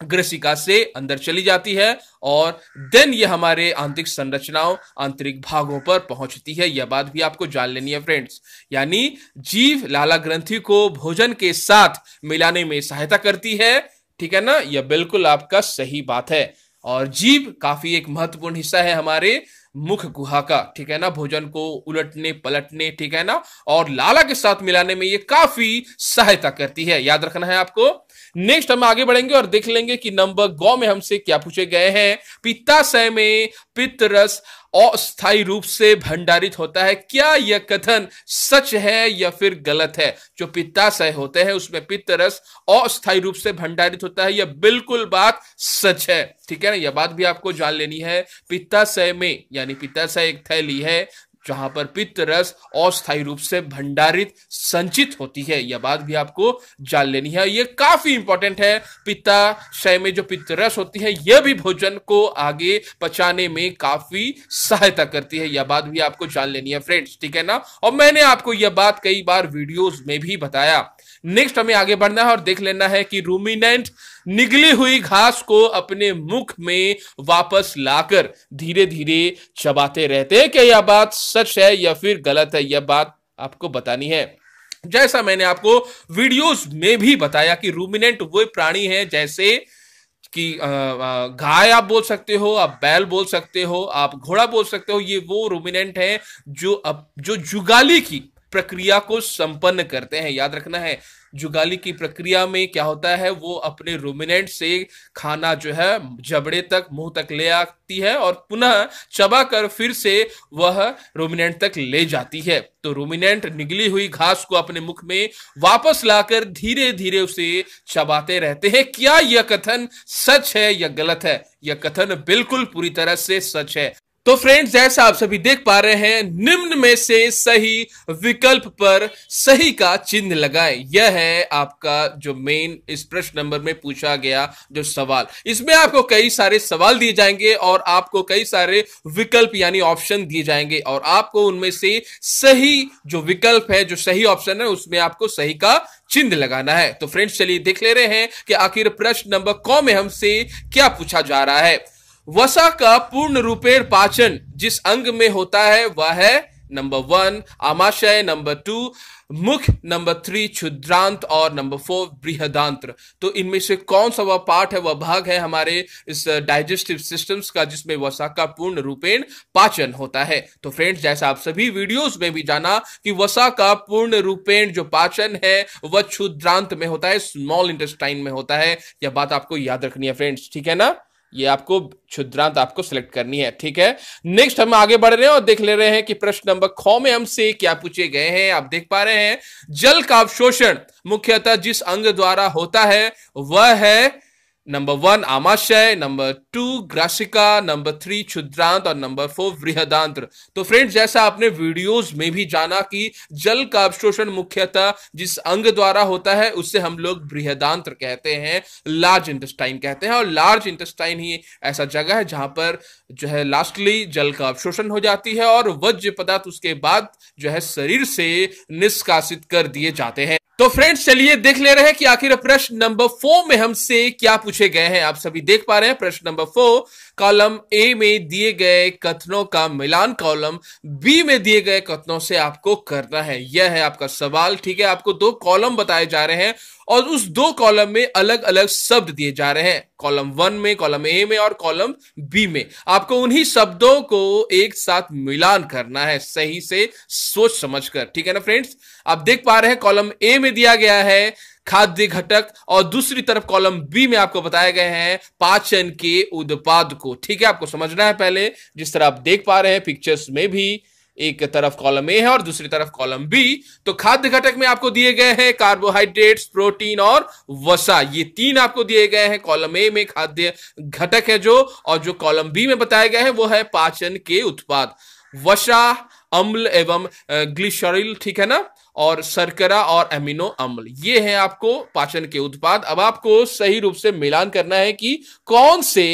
A: ग्रसिका से अंदर चली जाती है और देन ये हमारे आंतरिक संरचनाओं आंतरिक भागों पर पहुंचती है यह बात भी आपको जान लेनी है फ्रेंड्स यानी जीव लाला ग्रंथि को भोजन के साथ मिलाने में सहायता करती है ठीक है ना यह बिल्कुल आपका सही बात है और जीव काफी एक महत्वपूर्ण हिस्सा है हमारे मुख गुहा का ठीक है ना भोजन को उलटने पलटने ठीक है ना और लाला के साथ मिलाने में ये काफी सहायता करती है याद रखना है आपको नेक्स्ट हम आगे बढ़ेंगे और देख लेंगे कि नंबर गौ में हमसे क्या पूछे गए हैं पिताशय में पितरस अस्थायी रूप से भंडारित होता है क्या यह कथन सच है या फिर गलत है जो पित्ताशय होते हैं उसमें पित्तरस अस्थायी रूप से भंडारित होता है यह बिल्कुल बात सच है ठीक है ना यह बात भी आपको जान लेनी है पिताशय में यानी पिताशय एक थैली है जहां पर पित्त रस अस्थायी रूप से भंडारित संचित होती है यह बात भी आपको जान लेनी है यह काफी इंपॉर्टेंट है शय में जो पित्त रस होती है यह भी भोजन को आगे पचाने में काफी सहायता करती है यह बात भी आपको जान लेनी है फ्रेंड्स ठीक है ना और मैंने आपको यह बात कई बार वीडियोज में भी बताया नेक्स्ट हमें आगे बढ़ना है और देख लेना है कि रूमिनेंट निगली हुई घास को अपने मुख में वापस लाकर धीरे धीरे चबाते रहते हैं क्या यह बात सच है या फिर गलत है यह बात आपको बतानी है जैसा मैंने आपको वीडियोस में भी बताया कि रूमिनेंट वो प्राणी है जैसे कि गाय आप बोल सकते हो आप बैल बोल सकते हो आप घोड़ा बोल सकते हो ये वो रूमिनेंट है जो अब जो जुगाली की प्रक्रिया को संपन्न करते हैं याद रखना है जुगाली की प्रक्रिया में क्या होता है वो अपने रोमिनेंट से खाना जो है जबड़े तक मुंह तक ले आती है और पुनः चबा कर फिर से वह रोमिनेंट तक ले जाती है तो रोमिनेंट निगली हुई घास को अपने मुख में वापस लाकर धीरे धीरे उसे चबाते रहते हैं क्या यह कथन सच है या गलत है यह कथन बिल्कुल पूरी तरह से सच है तो फ्रेंड्स जैसा आप सभी देख पा रहे हैं निम्न में से सही विकल्प पर सही का चिन्ह लगाएं यह है आपका जो मेन इस प्रश्न नंबर में पूछा गया जो सवाल इसमें आपको कई सारे सवाल दिए जाएंगे और आपको कई सारे विकल्प यानी ऑप्शन दिए जाएंगे और आपको उनमें से सही जो विकल्प है जो सही ऑप्शन है उसमें आपको सही का चिन्ह लगाना है तो फ्रेंड्स चलिए देख ले रहे हैं कि आखिर प्रश्न नंबर कौ में हमसे क्या पूछा जा रहा है वसा का पूर्ण रूपेण पाचन जिस अंग में होता है वह है नंबर वन आमाशय नंबर टू मुख नंबर थ्री क्षुद्रांत और नंबर फोर बृहदांत्र तो इनमें से कौन सा वह पार्ट है वह भाग है हमारे इस डाइजेस्टिव सिस्टम्स का जिसमें वसा का पूर्ण रूपेण पाचन होता है तो फ्रेंड्स जैसा आप सभी वीडियोस में भी जाना कि वसा का पूर्ण रूपेण जो पाचन है वह क्षुद्रांत में होता है स्मॉल इंटेस्टाइन में होता है यह बात आपको याद रखनी है फ्रेंड्स ठीक है ना ये आपको क्षुद्रांत आपको सिलेक्ट करनी है ठीक है नेक्स्ट हम आगे बढ़ रहे हैं और देख ले रहे हैं कि प्रश्न नंबर खौ में हमसे क्या पूछे गए हैं आप देख पा रहे हैं जल का अवशोषण मुख्यतः जिस अंग द्वारा होता है वह है नंबर वन आमाशय नंबर टू ग्रासिका नंबर थ्री क्षुद्रांत और नंबर फोर वृहदांत्र तो फ्रेंड्स जैसा आपने वीडियोस में भी जाना कि जल का अवशोषण मुख्यतः जिस अंग द्वारा होता है उससे हम लोग बृहदांत्र कहते हैं लार्ज इंटेस्टाइन कहते हैं और लार्ज इंटेस्टाइन ही ऐसा जगह है जहां पर जो है लास्टली जल का अवशोषण हो जाती है और वज्र पदार्थ उसके बाद जो है शरीर से निष्कासित कर दिए जाते हैं तो फ्रेंड्स चलिए देख ले रहे हैं कि आखिर प्रश्न नंबर फोर में हमसे क्या पूछे गए हैं आप सभी देख पा रहे हैं प्रश्न नंबर फोर कॉलम ए में दिए गए कथनों का मिलान कॉलम बी में दिए गए कथनों से आपको करना है यह है आपका सवाल ठीक है आपको दो कॉलम बताए जा रहे हैं और उस दो कॉलम में अलग अलग शब्द दिए जा रहे हैं कॉलम वन में कॉलम ए में और कॉलम बी में आपको उन्हीं शब्दों को एक साथ मिलान करना है सही से सोच समझ कर ठीक है ना फ्रेंड्स आप देख पा रहे हैं कॉलम ए में दिया गया है खाद्य घटक और दूसरी तरफ कॉलम बी में आपको बताए गए हैं पाचन के उत्पाद को ठीक है आपको समझना है पहले जिस तरह आप देख पा रहे हैं पिक्चर्स में भी एक तरफ कॉलम ए है और दूसरी तरफ कॉलम बी तो खाद्य घटक में आपको दिए गए हैं कार्बोहाइड्रेट्स प्रोटीन और वसा ये तीन आपको दिए गए हैं कॉलम ए में खाद्य घटक है जो और जो कॉलम बी में बताए गए हैं वो है पाचन के उत्पाद वसा अम्ल एवं ग्लिसरिल ठीक है ना और सरकरा और एमिनो अम्ल ये है आपको पाचन के उत्पाद अब आपको सही रूप से मिलान करना है कि कौन से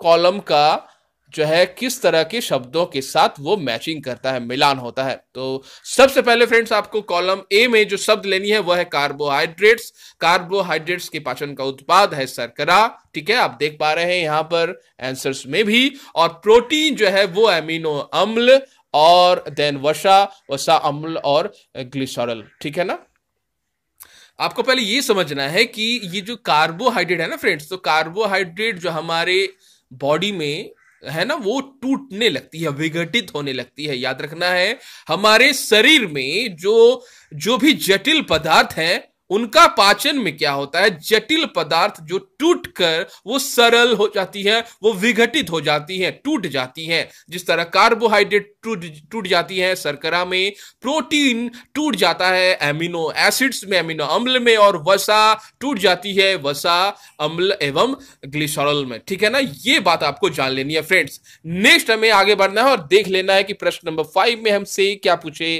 A: कॉलम का जो है किस तरह के शब्दों के साथ वो मैचिंग करता है मिलान होता है तो सबसे पहले फ्रेंड्स आपको कॉलम ए में जो शब्द लेनी है वह है कार्बोहाइड्रेट्स कार्बोहाइड्रेट्स के पाचन का उत्पाद है सरकरा ठीक है आप देख पा रहे हैं यहां पर आंसर्स में भी और प्रोटीन जो है वो एमिनो अम्ल और देन वसा वसा अम्ल और ग्लिसरल ठीक है ना आपको पहले ये समझना है कि ये जो कार्बोहाइड्रेट है ना फ्रेंड्स तो कार्बोहाइड्रेट जो हमारे बॉडी में है ना वो टूटने लगती है विघटित होने लगती है याद रखना है हमारे शरीर में जो जो भी जटिल पदार्थ हैं उनका पाचन में क्या होता है जटिल पदार्थ जो टूटकर वो सरल हो जाती है वो विघटित हो जाती है टूट जाती है जिस तरह कार्बोहाइड्रेट टूट टूट जाती है सरकरा में प्रोटीन टूट जाता है एमिनो एसिड्स में एमिनो अम्ल में और वसा टूट जाती है वसा अम्ल एवं ग्लिसरॉल में ठीक है ना ये बात आपको जान लेनी है फ्रेंड्स नेक्स्ट हमें आगे बढ़ना है और देख लेना है कि प्रश्न नंबर फाइव में हमसे क्या पूछे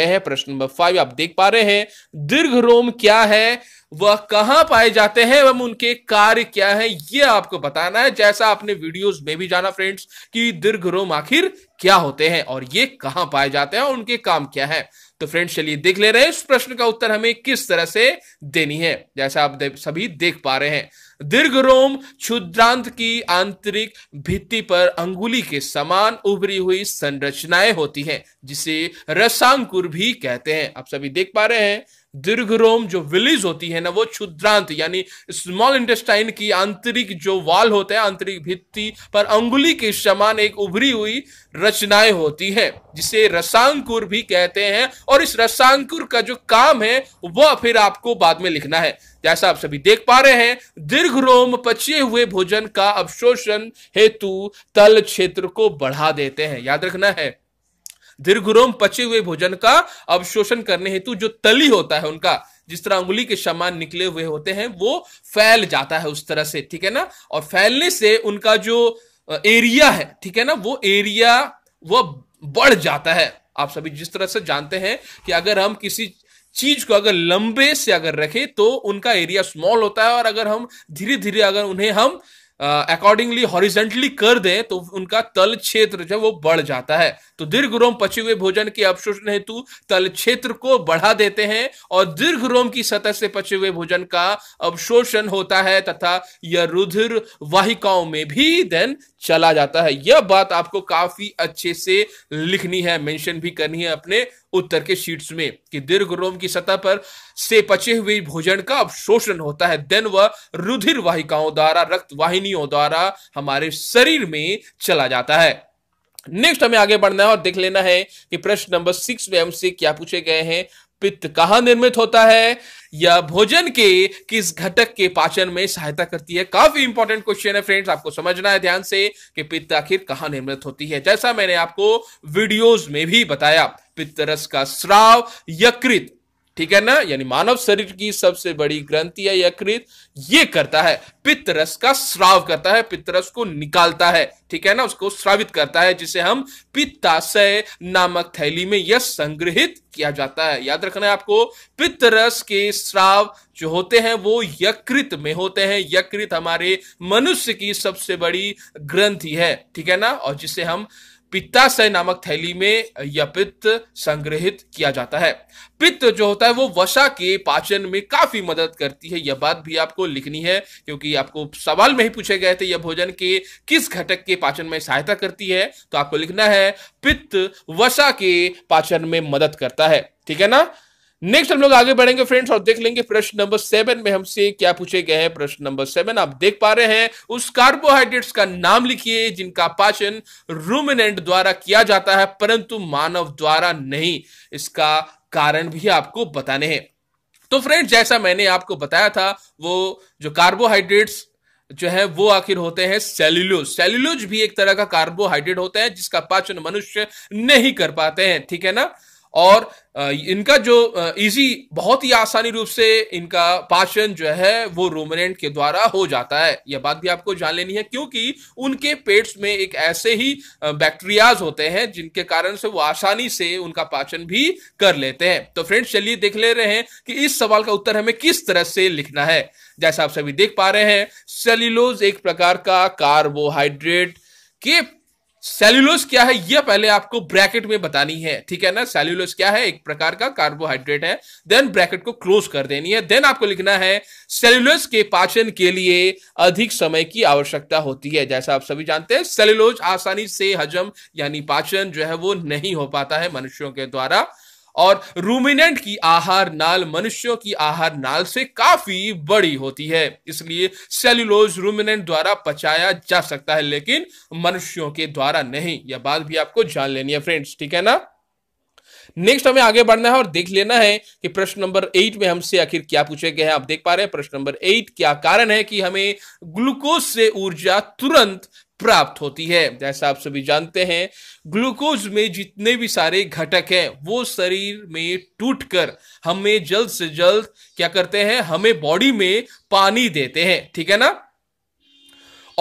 A: गए हैं प्रश्न नंबर फाइव आप देख पा रहे हैं दीर्घ रोम क्या क्या है वह कहां पाए जाते हैं एवं उनके कार्य क्या है यह आपको बताना है जैसा आपने वीडियोस में भी जाना फ्रेंड्स कि दीर्घ रोम आखिर क्या होते हैं और ये कहां पाए जाते हैं और उनके काम क्या है तो फ्रेंड्स चलिए देख ले रहे हैं इस प्रश्न का उत्तर हमें किस तरह से देनी है जैसा आप सभी देख पा रहे हैं दीर्घ रोम क्षुद्रांत की आंतरिक भित्ति पर अंगुली के समान उभरी हुई संरचनाएं होती हैं जिसे रसांकुर भी कहते हैं आप सभी देख पा रहे हैं दीर्घरोम जो विलीज होती है ना वो क्षुद्रांत यानी स्मॉल इंटेस्टाइन की आंतरिक जो वाल होता है आंतरिक भित्ति पर अंगुली के समान एक उभरी हुई रचनाएं होती है जिसे रसांकुर भी कहते हैं और इस रसांकुर का जो काम है वह फिर आपको बाद में लिखना है जैसा आप सभी देख पा रहे हैं दीर्घ रोम पचे हुए भोजन का अवशोषण हेतु तल क्षेत्र को बढ़ा देते हैं याद रखना है दीर्घरोम पचे हुए भोजन का अवशोषण करने हेतु जो तली होता है उनका जिस तरह उंगली के समान निकले हुए होते हैं वो फैल जाता है उस तरह से ठीक है ना और फैलने से उनका जो एरिया है ठीक है ना वो एरिया वो बढ़ जाता है आप सभी जिस तरह से जानते हैं कि अगर हम किसी चीज को अगर लंबे से अगर रखें तो उनका एरिया स्मॉल होता है और अगर हम धीरे धीरे अगर उन्हें हम अकॉर्डिंगली uh, हॉरिजेंटली कर दें तो उनका तल क्षेत्र जो वो बढ़ जाता है तो दीर्घ रोम पचे हुए भोजन के अवशोषण हेतु तल क्षेत्र को बढ़ा देते हैं और दीर्घ रोम की सतह से पचे हुए भोजन का अवशोषण होता है तथा यह रुधिर वाहिकाओं में भी देन चला जाता है यह बात आपको काफी अच्छे से लिखनी है मेंशन भी करनी है अपने उत्तर के शीट्स में कि दीर्घ रोम की सतह पर से पचे हुए भोजन का अवशोषण होता है देन वह रुधिर वाहिकाओं द्वारा रक्त वाहिनियों द्वारा हमारे शरीर में चला जाता है नेक्स्ट हमें आगे बढ़ना है और देख लेना है कि प्रश्न नंबर सिक्स में हमसे क्या पूछे गए हैं पित्त कहाँ निर्मित होता है या भोजन के किस घटक के पाचन में सहायता करती है काफी इंपॉर्टेंट क्वेश्चन है फ्रेंड्स आपको समझना है ध्यान से कि पित्त आखिर कहाँ निर्मित होती है जैसा मैंने आपको वीडियोस में भी बताया पित्त रस का स्राव यकृत ठीक है ना यानी मानव शरीर की सबसे बड़ी ग्रंथि है यकृत ये करता है पितरस का श्राव करता है पितरस को निकालता है ठीक है ना उसको श्रावित करता है जिसे हम पित्ताशय नामक थैली में यह संग्रहित किया जाता है याद रखना है आपको पित्तरस के श्राव जो होते हैं वो यकृत में होते हैं यकृत हमारे मनुष्य की सबसे बड़ी ग्रंथि है ठीक है ना और जिसे हम पित्ताशय नामक थैली में यह पित्त संग्रहित किया जाता है पित्त जो होता है वो वसा के पाचन में काफी मदद करती है यह बात भी आपको लिखनी है क्योंकि आपको सवाल में ही पूछे गए थे यह भोजन के किस घटक के पाचन में सहायता करती है तो आपको लिखना है पित्त वसा के पाचन में मदद करता है ठीक है ना नेक्स्ट हम लोग आगे बढ़ेंगे फ्रेंड्स और देख लेंगे प्रश्न नंबर सेवन में हमसे क्या पूछे गए हैं प्रश्न नंबर सेवन आप देख पा रहे हैं उस कार्बोहाइड्रेट्स का नाम लिखिए जिनका पाचन रूमिनेंट द्वारा किया जाता है परंतु मानव द्वारा नहीं इसका कारण भी आपको बताने हैं तो फ्रेंड्स जैसा मैंने आपको बताया था वो जो कार्बोहाइड्रेट्स जो है वो आखिर होते हैं सेल्यूलोज सेल्यूलोज भी एक तरह का कार्बोहाइड्रेट होता है जिसका पाचन मनुष्य नहीं कर पाते हैं ठीक है ना और इनका जो इजी बहुत ही आसानी रूप से इनका पाचन जो है वो रोमनेंट के द्वारा हो जाता है यह बात भी आपको जान लेनी है क्योंकि उनके पेट्स में एक ऐसे ही बैक्टीरियाज होते हैं जिनके कारण से वो आसानी से उनका पाचन भी कर लेते हैं तो फ्रेंड्स चलिए देख ले रहे हैं कि इस सवाल का उत्तर हमें किस तरह से लिखना है जैसा आप सभी देख पा रहे हैं सेल्यूलोज एक प्रकार का कार्बोहाइड्रेट के सेल्यूलोस क्या है यह पहले आपको ब्रैकेट में बतानी है ठीक है ना सेल्यूलोस क्या है एक प्रकार का कार्बोहाइड्रेट है देन ब्रैकेट को क्लोज कर देनी है देन आपको लिखना है सेल्यूलोस के पाचन के लिए अधिक समय की आवश्यकता होती है जैसा आप सभी जानते हैं सेल्यूलोस आसानी से हजम यानी पाचन जो है वो नहीं हो पाता है मनुष्यों के द्वारा और रूमिनेंट की आहार नाल मनुष्यों की आहार नाल से काफी बड़ी होती है इसलिए सेल्यूलोज रूमिनेंट द्वारा पचाया जा सकता है लेकिन मनुष्यों के द्वारा नहीं यह बात भी आपको जान लेनी है फ्रेंड्स ठीक है ना नेक्स्ट हमें आगे बढ़ना है और देख लेना है कि प्रश्न नंबर एट में हमसे आखिर क्या पूछे गए हैं आप देख पा रहे हैं प्रश्न नंबर एट क्या कारण है कि हमें ग्लूकोज से ऊर्जा तुरंत प्राप्त होती है जैसा आप सभी जानते हैं ग्लूकोज में जितने भी सारे घटक हैं वो शरीर में टूटकर हमें जल्द से जल्द क्या करते हैं हमें बॉडी में पानी देते हैं ठीक है ना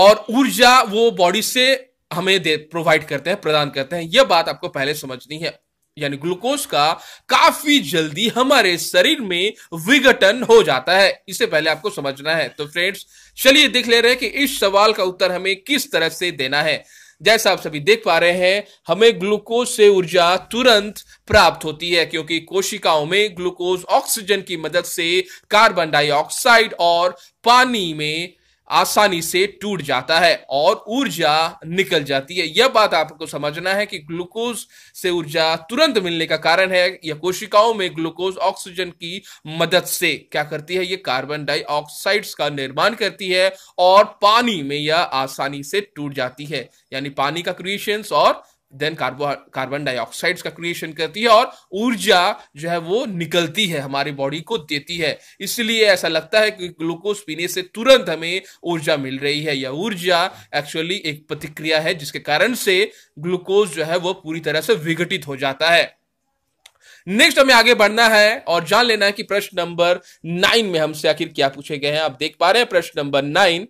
A: और ऊर्जा वो बॉडी से हमें दे प्रोवाइड करते हैं प्रदान करते हैं यह बात आपको पहले समझनी है यानी ग्लूकोज का काफी जल्दी हमारे शरीर में विघटन हो जाता है इसे पहले आपको समझना है तो फ्रेंड्स चलिए देख ले रहे हैं कि इस सवाल का उत्तर हमें किस तरह से देना है जैसा आप सभी देख पा रहे हैं हमें ग्लूकोज से ऊर्जा तुरंत प्राप्त होती है क्योंकि कोशिकाओं में ग्लूकोज ऑक्सीजन की मदद से कार्बन डाइऑक्साइड और पानी में आसानी से टूट जाता है और ऊर्जा निकल जाती है यह बात आपको समझना है कि ग्लूकोज से ऊर्जा तुरंत मिलने का कारण है यह कोशिकाओं में ग्लूकोज ऑक्सीजन की मदद से क्या करती है यह कार्बन डाइऑक्साइड का निर्माण करती है और पानी में यह आसानी से टूट जाती है यानी पानी का क्रिएशन और देन कार्बो कार्बन डाइऑक्साइड्स का क्रिएशन करती है और ऊर्जा जो है वो निकलती है हमारी बॉडी को देती है इसलिए ऐसा लगता है कि ग्लूकोज पीने से तुरंत हमें ऊर्जा मिल रही है यह ऊर्जा एक्चुअली एक प्रतिक्रिया है जिसके कारण से ग्लूकोज जो है वो पूरी तरह से विघटित हो जाता है नेक्स्ट हमें आगे बढ़ना है और जान लेना है कि प्रश्न नंबर नाइन में हमसे आखिर क्या पूछे गए हैं आप देख पा रहे हैं प्रश्न नंबर नाइन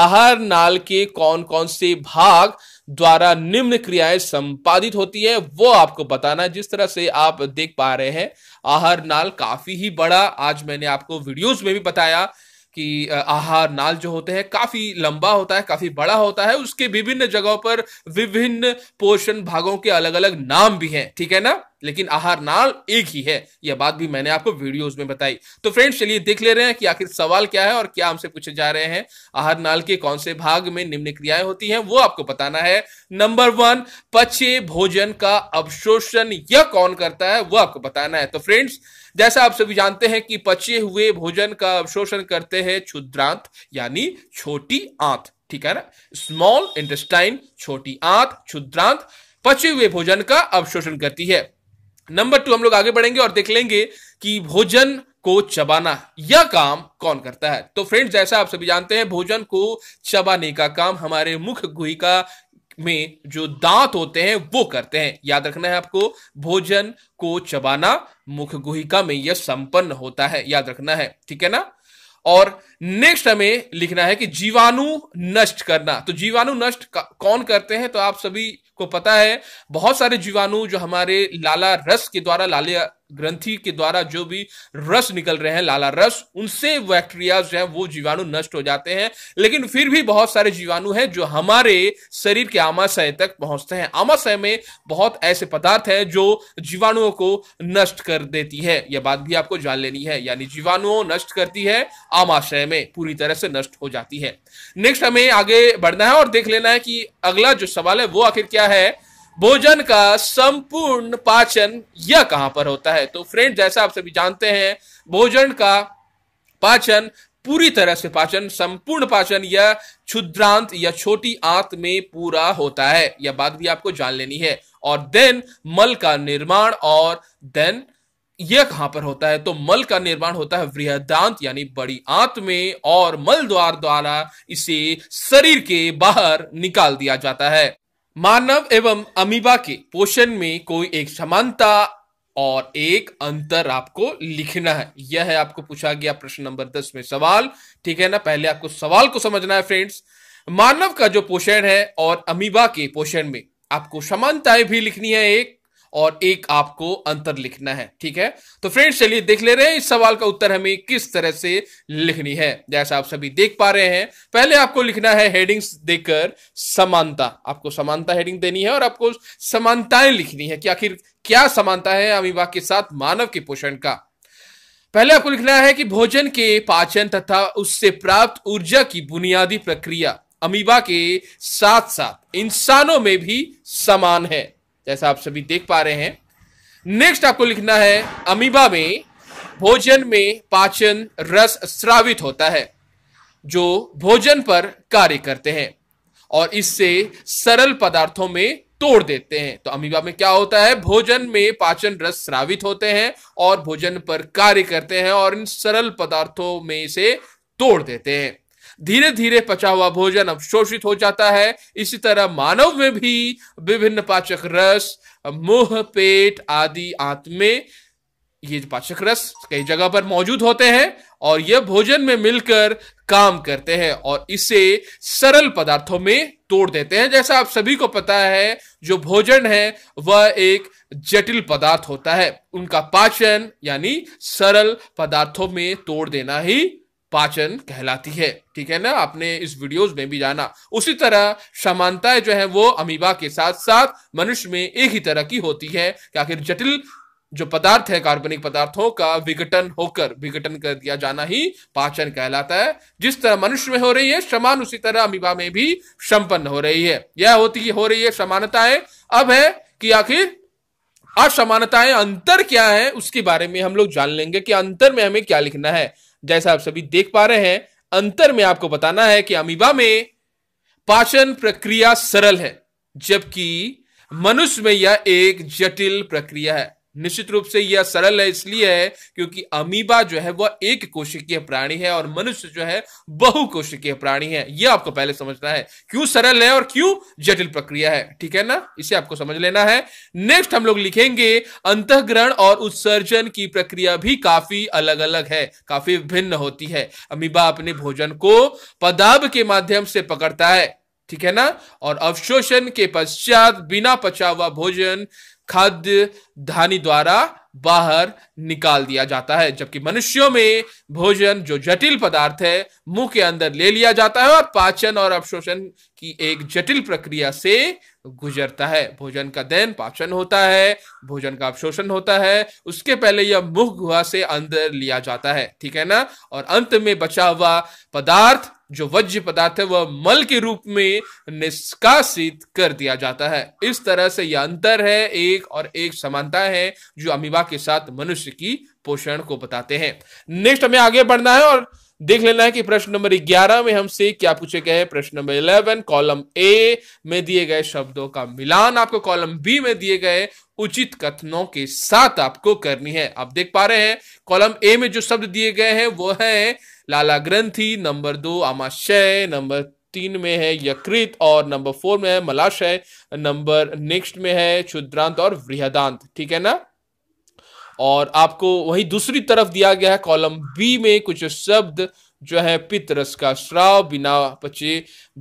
A: आहार नाल के कौन कौन से भाग द्वारा निम्न क्रियाएं संपादित होती है वो आपको बताना जिस तरह से आप देख पा रहे हैं आहर नाल काफी ही बड़ा आज मैंने आपको वीडियोस में भी बताया कि आहार नाल जो होते हैं काफी लंबा होता है काफी बड़ा होता है उसके विभिन्न जगहों पर विभिन्न पोषण भागों के अलग अलग नाम भी हैं ठीक है ना लेकिन आहार नाल एक ही है यह बात भी मैंने आपको वीडियोस में बताई तो फ्रेंड्स चलिए देख ले रहे हैं कि आखिर सवाल क्या है और क्या हमसे पूछे जा रहे हैं आहार नाल के कौन से भाग में निम्न क्रियाएं होती हैं वो आपको बताना है नंबर वन पचे भोजन का अवशोषण यह कौन करता है वो आपको बताना है तो फ्रेंड्स जैसा आप सभी जानते हैं कि पचे हुए भोजन का अवशोषण करते हैं क्षुद्रांत यानी छोटी आंत ठीक है ना स्मॉल इंटेस्टाइन छोटी आंत क्षुद्रांत पचे हुए भोजन का अवशोषण करती है नंबर टू हम लोग आगे बढ़ेंगे और देख लेंगे कि भोजन को चबाना यह काम कौन करता है तो फ्रेंड्स जैसा आप सभी जानते हैं भोजन को चबाने का काम हमारे मुख गुहिका में जो दांत होते हैं वो करते हैं याद रखना है आपको भोजन को चबाना मुख गुहिका में यह संपन्न होता है याद रखना है ठीक है ना और नेक्स्ट हमें लिखना है कि जीवाणु नष्ट करना तो जीवाणु नष्ट कौन करते हैं तो आप सभी को पता है बहुत सारे जीवाणु जो हमारे लाला रस के द्वारा लाले ग्रंथि के द्वारा जो भी रस निकल रहे हैं लाला रस उनसे बैक्टीरिया जो है वो जीवाणु नष्ट हो जाते हैं लेकिन फिर भी बहुत सारे जीवाणु हैं जो हमारे शरीर के आमाशय तक पहुंचते हैं आमाशय में बहुत ऐसे पदार्थ हैं जो जीवाणुओं को नष्ट कर देती है यह बात भी आपको जान लेनी है यानी जीवाणुओं नष्ट करती है आमाशय में पूरी तरह से नष्ट हो जाती है नेक्स्ट हमें आगे बढ़ना है और देख लेना है कि अगला जो सवाल है वो आखिर क्या है भोजन का संपूर्ण पाचन यह कहां पर होता है तो फ्रेंड जैसा आप सभी जानते हैं भोजन का पाचन पूरी तरह से पाचन संपूर्ण पाचन या क्षुद्रांत या छोटी आंत में पूरा होता है यह बात भी आपको जान लेनी है और देन मल का निर्माण और देन यह कहां पर होता है तो मल का निर्माण होता है वृहदांत यानी बड़ी आंत में और मल द्वार द्वारा इसे शरीर के बाहर निकाल दिया जाता है मानव एवं अमीबा के पोषण में कोई एक समानता और एक अंतर आपको लिखना है यह है आपको पूछा गया प्रश्न नंबर दस में सवाल ठीक है ना पहले आपको सवाल को समझना है फ्रेंड्स मानव का जो पोषण है और अमीबा के पोषण में आपको समानताएं भी लिखनी है एक और एक आपको अंतर लिखना है ठीक है तो फ्रेंड्स चलिए देख ले रहे हैं इस सवाल का उत्तर हमें किस तरह से लिखनी है जैसा आप सभी देख पा रहे हैं पहले आपको लिखना है हेडिंग्स देकर समानता आपको समानता हेडिंग देनी है और आपको समानताएं लिखनी है कि आखिर क्या समानता है अमीबा के साथ मानव के पोषण का पहले आपको लिखना है कि भोजन के पाचन तथा उससे प्राप्त ऊर्जा की बुनियादी प्रक्रिया अमीबा के साथ साथ इंसानों में भी समान है जैसा आप सभी देख पा रहे हैं नेक्स्ट आपको लिखना है अमीबा में भोजन में पाचन रस स्रावित होता है जो भोजन पर कार्य करते हैं और इससे सरल पदार्थों में तोड़ देते हैं तो अमीबा में क्या होता है भोजन में पाचन रस स्रावित होते हैं और भोजन पर कार्य करते हैं और इन सरल पदार्थों में इसे तोड़ देते हैं धीरे धीरे पचा हुआ भोजन अवशोषित हो जाता है इसी तरह मानव में भी विभिन्न पाचक रस मुंह पेट आदि आंत में ये पाचक रस कई जगह पर मौजूद होते हैं और यह भोजन में मिलकर काम करते हैं और इसे सरल पदार्थों में तोड़ देते हैं जैसा आप सभी को पता है जो भोजन है वह एक जटिल पदार्थ होता है उनका पाचन यानी सरल पदार्थों में तोड़ देना ही पाचन कहलाती है ठीक है ना आपने इस वीडियोस में भी जाना उसी तरह समानताएं जो है वो अमीबा के साथ साथ मनुष्य में एक ही तरह की होती है कि आखिर जटिल जो पदार्थ है कार्बनिक पदार्थों का विघटन होकर विघटन कर दिया जाना ही पाचन कहलाता है जिस तरह मनुष्य में हो रही है समान उसी तरह अमीबा में भी संपन्न हो रही है यह होती हो रही है समानताएं अब है कि आखिर असमानताएं अंतर क्या है उसके बारे में हम लोग जान लेंगे कि अंतर में हमें क्या लिखना है जैसा आप सभी देख पा रहे हैं अंतर में आपको बताना है कि अमीबा में पाचन प्रक्रिया सरल है जबकि मनुष्य में यह एक जटिल प्रक्रिया है निश्चित रूप से यह सरल है इसलिए है क्योंकि अमीबा जो है वह एक कोशिकीय प्राणी है और मनुष्य जो है बहु कोशिकीय प्राणी है यह आपको पहले समझना है क्यों सरल है और क्यों जटिल प्रक्रिया है ठीक है ना इसे आपको समझ लेना है नेक्स्ट हम लोग लिखेंगे अंतग्रहण और उत्सर्जन की प्रक्रिया भी काफी अलग अलग है काफी भिन्न होती है अमीबा अपने भोजन को पदाब के माध्यम से पकड़ता है ठीक है ना और अवशोषण के पश्चात बिना पचा हुआ भोजन खाद्य धानी द्वारा बाहर निकाल दिया जाता है जबकि मनुष्यों में भोजन जो जटिल पदार्थ है मुंह के अंदर ले लिया जाता है और पाचन और अवशोषण की एक जटिल प्रक्रिया से गुजरता है भोजन का दैन पाचन होता है भोजन का अवशोषण होता है उसके पहले यह मुख गुहा से अंदर लिया जाता है ठीक है ना और अंत में बचा हुआ पदार्थ जो वज्य पदार्थ है वह मल के रूप में निष्कासित कर दिया जाता है इस तरह से यह अंतर है एक और एक समानता है जो अमीबा के साथ मनुष्य की पोषण को बताते हैं नेक्स्ट हमें आगे बढ़ना है और देख लेना है कि प्रश्न नंबर 11 में हमसे क्या पूछे गए हैं प्रश्न नंबर 11 कॉलम ए में दिए गए शब्दों का मिलान आपको कॉलम बी में दिए गए उचित कथनों के साथ आपको करनी है आप देख पा रहे हैं कॉलम ए में जो शब्द दिए गए हैं वो है लाला ग्रंथि नंबर दो आमाशय नंबर तीन में है यकृत और नंबर फोर में है मलाशय नंबर नेक्स्ट में है क्षुद्रांत और वृहदांत ठीक है ना और आपको वही दूसरी तरफ दिया गया है कॉलम बी में कुछ शब्द जो है पितरस का श्राव बिना पचे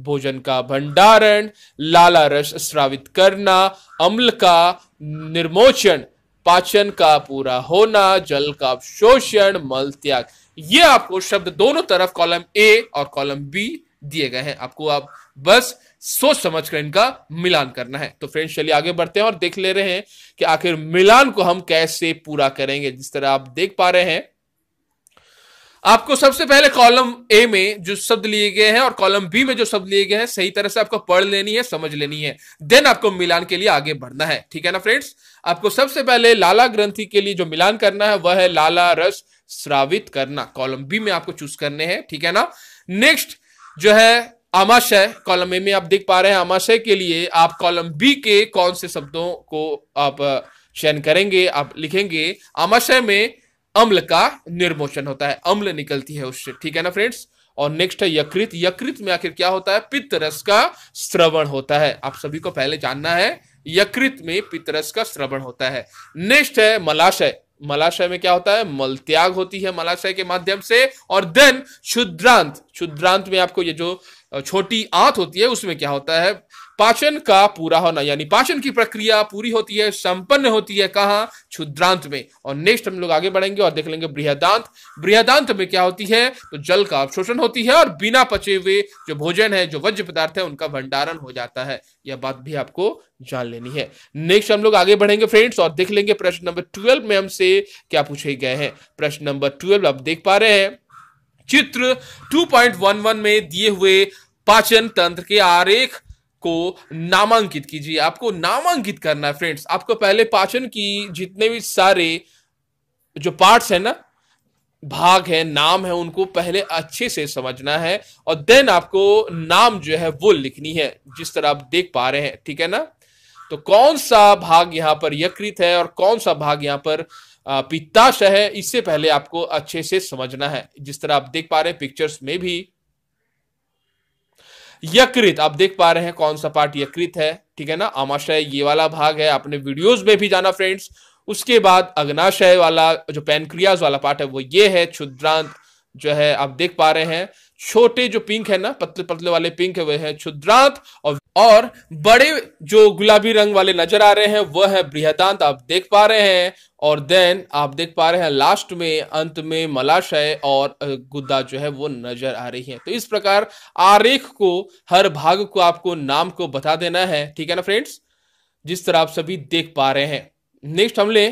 A: भोजन का भंडारण लाला रस श्रावित करना अम्ल का निर्मोचन पाचन का पूरा होना जल का शोषण मल त्याग ये आपको शब्द दोनों तरफ कॉलम ए और कॉलम बी दिए गए हैं आपको आप बस सोच समझ कर इनका मिलान करना है तो फ्रेंड्स चलिए आगे बढ़ते हैं और देख ले रहे हैं कि आखिर मिलान को हम कैसे पूरा करेंगे जिस तरह आप देख पा रहे हैं आपको सबसे पहले कॉलम ए में जो शब्द लिए गए हैं और कॉलम बी में जो शब्द लिए गए हैं सही तरह से आपको पढ़ लेनी है समझ लेनी है देन आपको मिलान के लिए आगे बढ़ना है ठीक है ना फ्रेंड्स आपको सबसे पहले लाला ग्रंथि के लिए जो मिलान करना है वह है लाला रस श्रावित करना कॉलम बी में आपको चूज करने हैं ठीक है ना नेक्स्ट जो है आमाशय कॉलम ए में आप देख पा रहे हैं आमाशय के लिए आप कॉलम बी के कौन से शब्दों को आप चयन करेंगे आप लिखेंगे आमाशय में अम्ल का निर्मोचन होता है अम्ल निकलती है उससे ठीक है ना फ्रेंड्स और नेक्स्ट है यकृत यकृत में आखिर क्या होता है पितरस का श्रवण होता है आप सभी को पहले जानना है यकृत में पितरस का श्रवण होता है नेक्स्ट है मलाशय मलाशय में क्या होता है मल त्याग होती है मलाशय के माध्यम से और देन क्षुद्रांत क्षुद्रांत में आपको ये जो छोटी आंत होती है उसमें क्या होता है पाचन का पूरा होना यानी पाचन की प्रक्रिया पूरी होती है संपन्न होती है कहा क्षुद्रांत में और नेक्स्ट हम लोग आगे बढ़ेंगे और देख लेंगे बृहदांत बृहदांत में क्या होती है तो जल का अवशोषण होती है और बिना पचे हुए जो भोजन है जो वज्र पदार्थ है उनका भंडारण हो जाता है यह बात भी आपको जान लेनी है नेक्स्ट हम लोग आगे बढ़ेंगे फ्रेंड्स और देख लेंगे प्रश्न नंबर ट्वेल्व में हमसे क्या पूछे गए हैं प्रश्न नंबर ट्वेल्व आप देख पा रहे हैं चित्र 2.11 में दिए हुए पाचन तंत्र के आरेख को नामांकित कीजिए आपको नामांकित करना है फ्रेंड्स आपको पहले पाचन की जितने भी सारे जो पार्ट्स है ना भाग है नाम है उनको पहले अच्छे से समझना है और देन आपको नाम जो है वो लिखनी है जिस तरह आप देख पा रहे हैं ठीक है ना तो कौन सा भाग यहां पर यकृत है और कौन सा भाग यहाँ पर पित्ताशय है इससे पहले आपको अच्छे से समझना है जिस तरह आप देख पा रहे हैं पिक्चर्स में भी यकृत आप देख पा रहे हैं कौन सा पार्ट यकृत है ठीक है ना आमाशय ये वाला भाग है आपने वीडियोस में भी जाना फ्रेंड्स उसके बाद अग्नाशय वाला जो पेनक्रियाज वाला पार्ट है वो ये है क्षुद्रांत जो है आप देख पा रहे हैं छोटे जो पिंक है ना पतले पतले वाले पिंक है वह है क्षुद्रांत और और बड़े जो गुलाबी रंग वाले नजर आ रहे हैं वह है बृहदांत आप देख पा रहे हैं और देन आप देख पा रहे हैं लास्ट में अंत में मलाशय और गुद्दा जो है वो नजर आ रही है तो इस प्रकार आरेख को हर भाग को आपको नाम को बता देना है ठीक है ना फ्रेंड्स जिस तरह आप सभी देख पा रहे हैं नेक्स्ट हम ले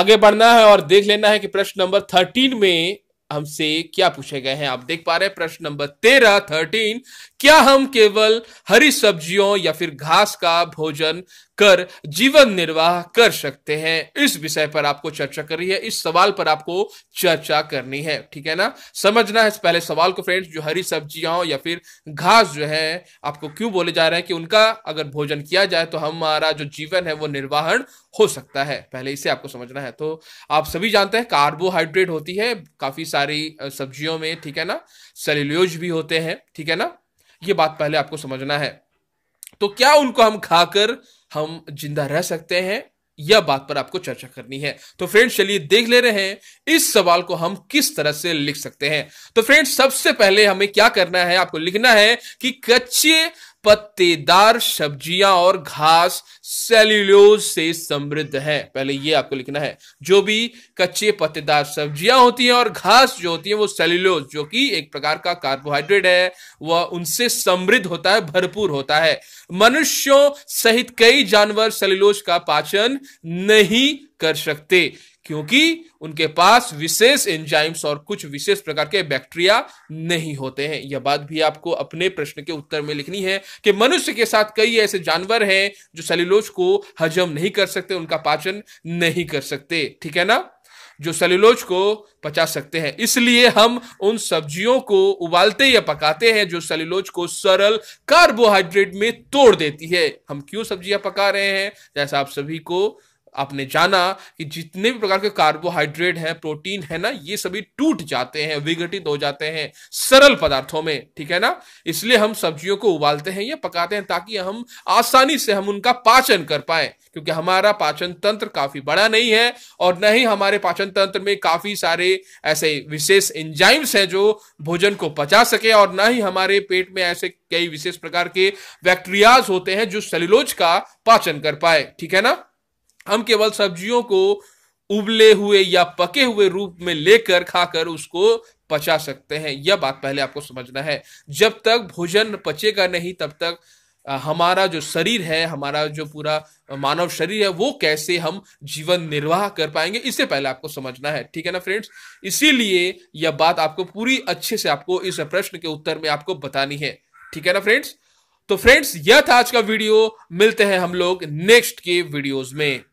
A: आगे बढ़ना है और देख लेना है कि प्रश्न नंबर थर्टीन में हमसे क्या पूछे गए हैं आप देख पा रहे हैं प्रश्न नंबर तेरह थर्टीन क्या हम केवल हरी सब्जियों या फिर घास का भोजन कर जीवन निर्वाह कर सकते हैं इस विषय पर आपको चर्चा करनी है इस सवाल पर आपको चर्चा करनी है ठीक है ना समझना है इस पहले सवाल को फ्रेंड्स जो हरी सब्जियां या फिर घास जो है आपको क्यों बोले जा रहे हैं कि उनका अगर भोजन किया जाए तो हमारा जो जीवन है वो निर्वाहन हो सकता है पहले इसे आपको समझना है तो आप सभी जानते हैं कार्बोहाइड्रेट होती है काफी सारी सब्जियों में ठीक है ना सेल्यूलोज भी होते हैं ठीक है ना ये बात पहले आपको समझना है तो क्या उनको हम खाकर हम जिंदा रह सकते हैं यह बात पर आपको चर्चा करनी है तो फ्रेंड्स चलिए देख ले रहे हैं इस सवाल को हम किस तरह से लिख सकते हैं तो फ्रेंड्स सबसे पहले हमें क्या करना है आपको लिखना है कि कच्चे पत्तेदार सब्जियां और घास सेल्यूलोज से समृद्ध है पहले ये आपको लिखना है जो भी कच्चे पत्तेदार सब्जियां होती हैं और घास जो होती है वो सेल्यूलोज जो कि एक प्रकार का कार्बोहाइड्रेट है वह उनसे समृद्ध होता है भरपूर होता है मनुष्यों सहित कई जानवर सेल्यूलोज का पाचन नहीं कर सकते क्योंकि उनके पास विशेष एंजाइम्स और कुछ विशेष प्रकार के बैक्टीरिया नहीं होते हैं यह बात भी आपको अपने प्रश्न के उत्तर में लिखनी है कि मनुष्य के साथ कई ऐसे जानवर हैं जो सेल्युलोज को हजम नहीं कर सकते उनका पाचन नहीं कर सकते ठीक है ना जो सेल्युलोज को पचा सकते हैं इसलिए हम उन सब्जियों को उबालते या पकाते हैं जो सेल्युलोज को सरल कार्बोहाइड्रेट में तोड़ देती है हम क्यों सब्जियां पका रहे हैं जैसा आप सभी को आपने जाना कि जितने भी प्रकार के कार्बोहाइड्रेट है प्रोटीन है ना ये सभी टूट जाते हैं विघटित हो जाते हैं सरल पदार्थों में ठीक है ना इसलिए हम सब्जियों को उबालते हैं या पकाते हैं ताकि हम आसानी से हम उनका पाचन कर पाए क्योंकि हमारा पाचन तंत्र काफी बड़ा नहीं है और न ही हमारे पाचन तंत्र में काफी सारे ऐसे विशेष एंजाइम्स हैं जो भोजन को पचा सके और न ही हमारे पेट में ऐसे कई विशेष प्रकार के बैक्टीरियाज होते हैं जो सेलुलोज का पाचन कर पाए ठीक है ना हम केवल सब्जियों को उबले हुए या पके हुए रूप में लेकर खाकर उसको पचा सकते हैं यह बात पहले आपको समझना है जब तक भोजन पचेगा नहीं तब तक हमारा जो शरीर है हमारा जो पूरा मानव शरीर है वो कैसे हम जीवन निर्वाह कर पाएंगे इससे पहले आपको समझना है ठीक है ना फ्रेंड्स इसीलिए यह बात आपको पूरी अच्छे से आपको इस प्रश्न के उत्तर में आपको बतानी है ठीक है ना फ्रेंड्स तो फ्रेंड्स यह था आज का वीडियो मिलते हैं हम लोग नेक्स्ट के वीडियोज में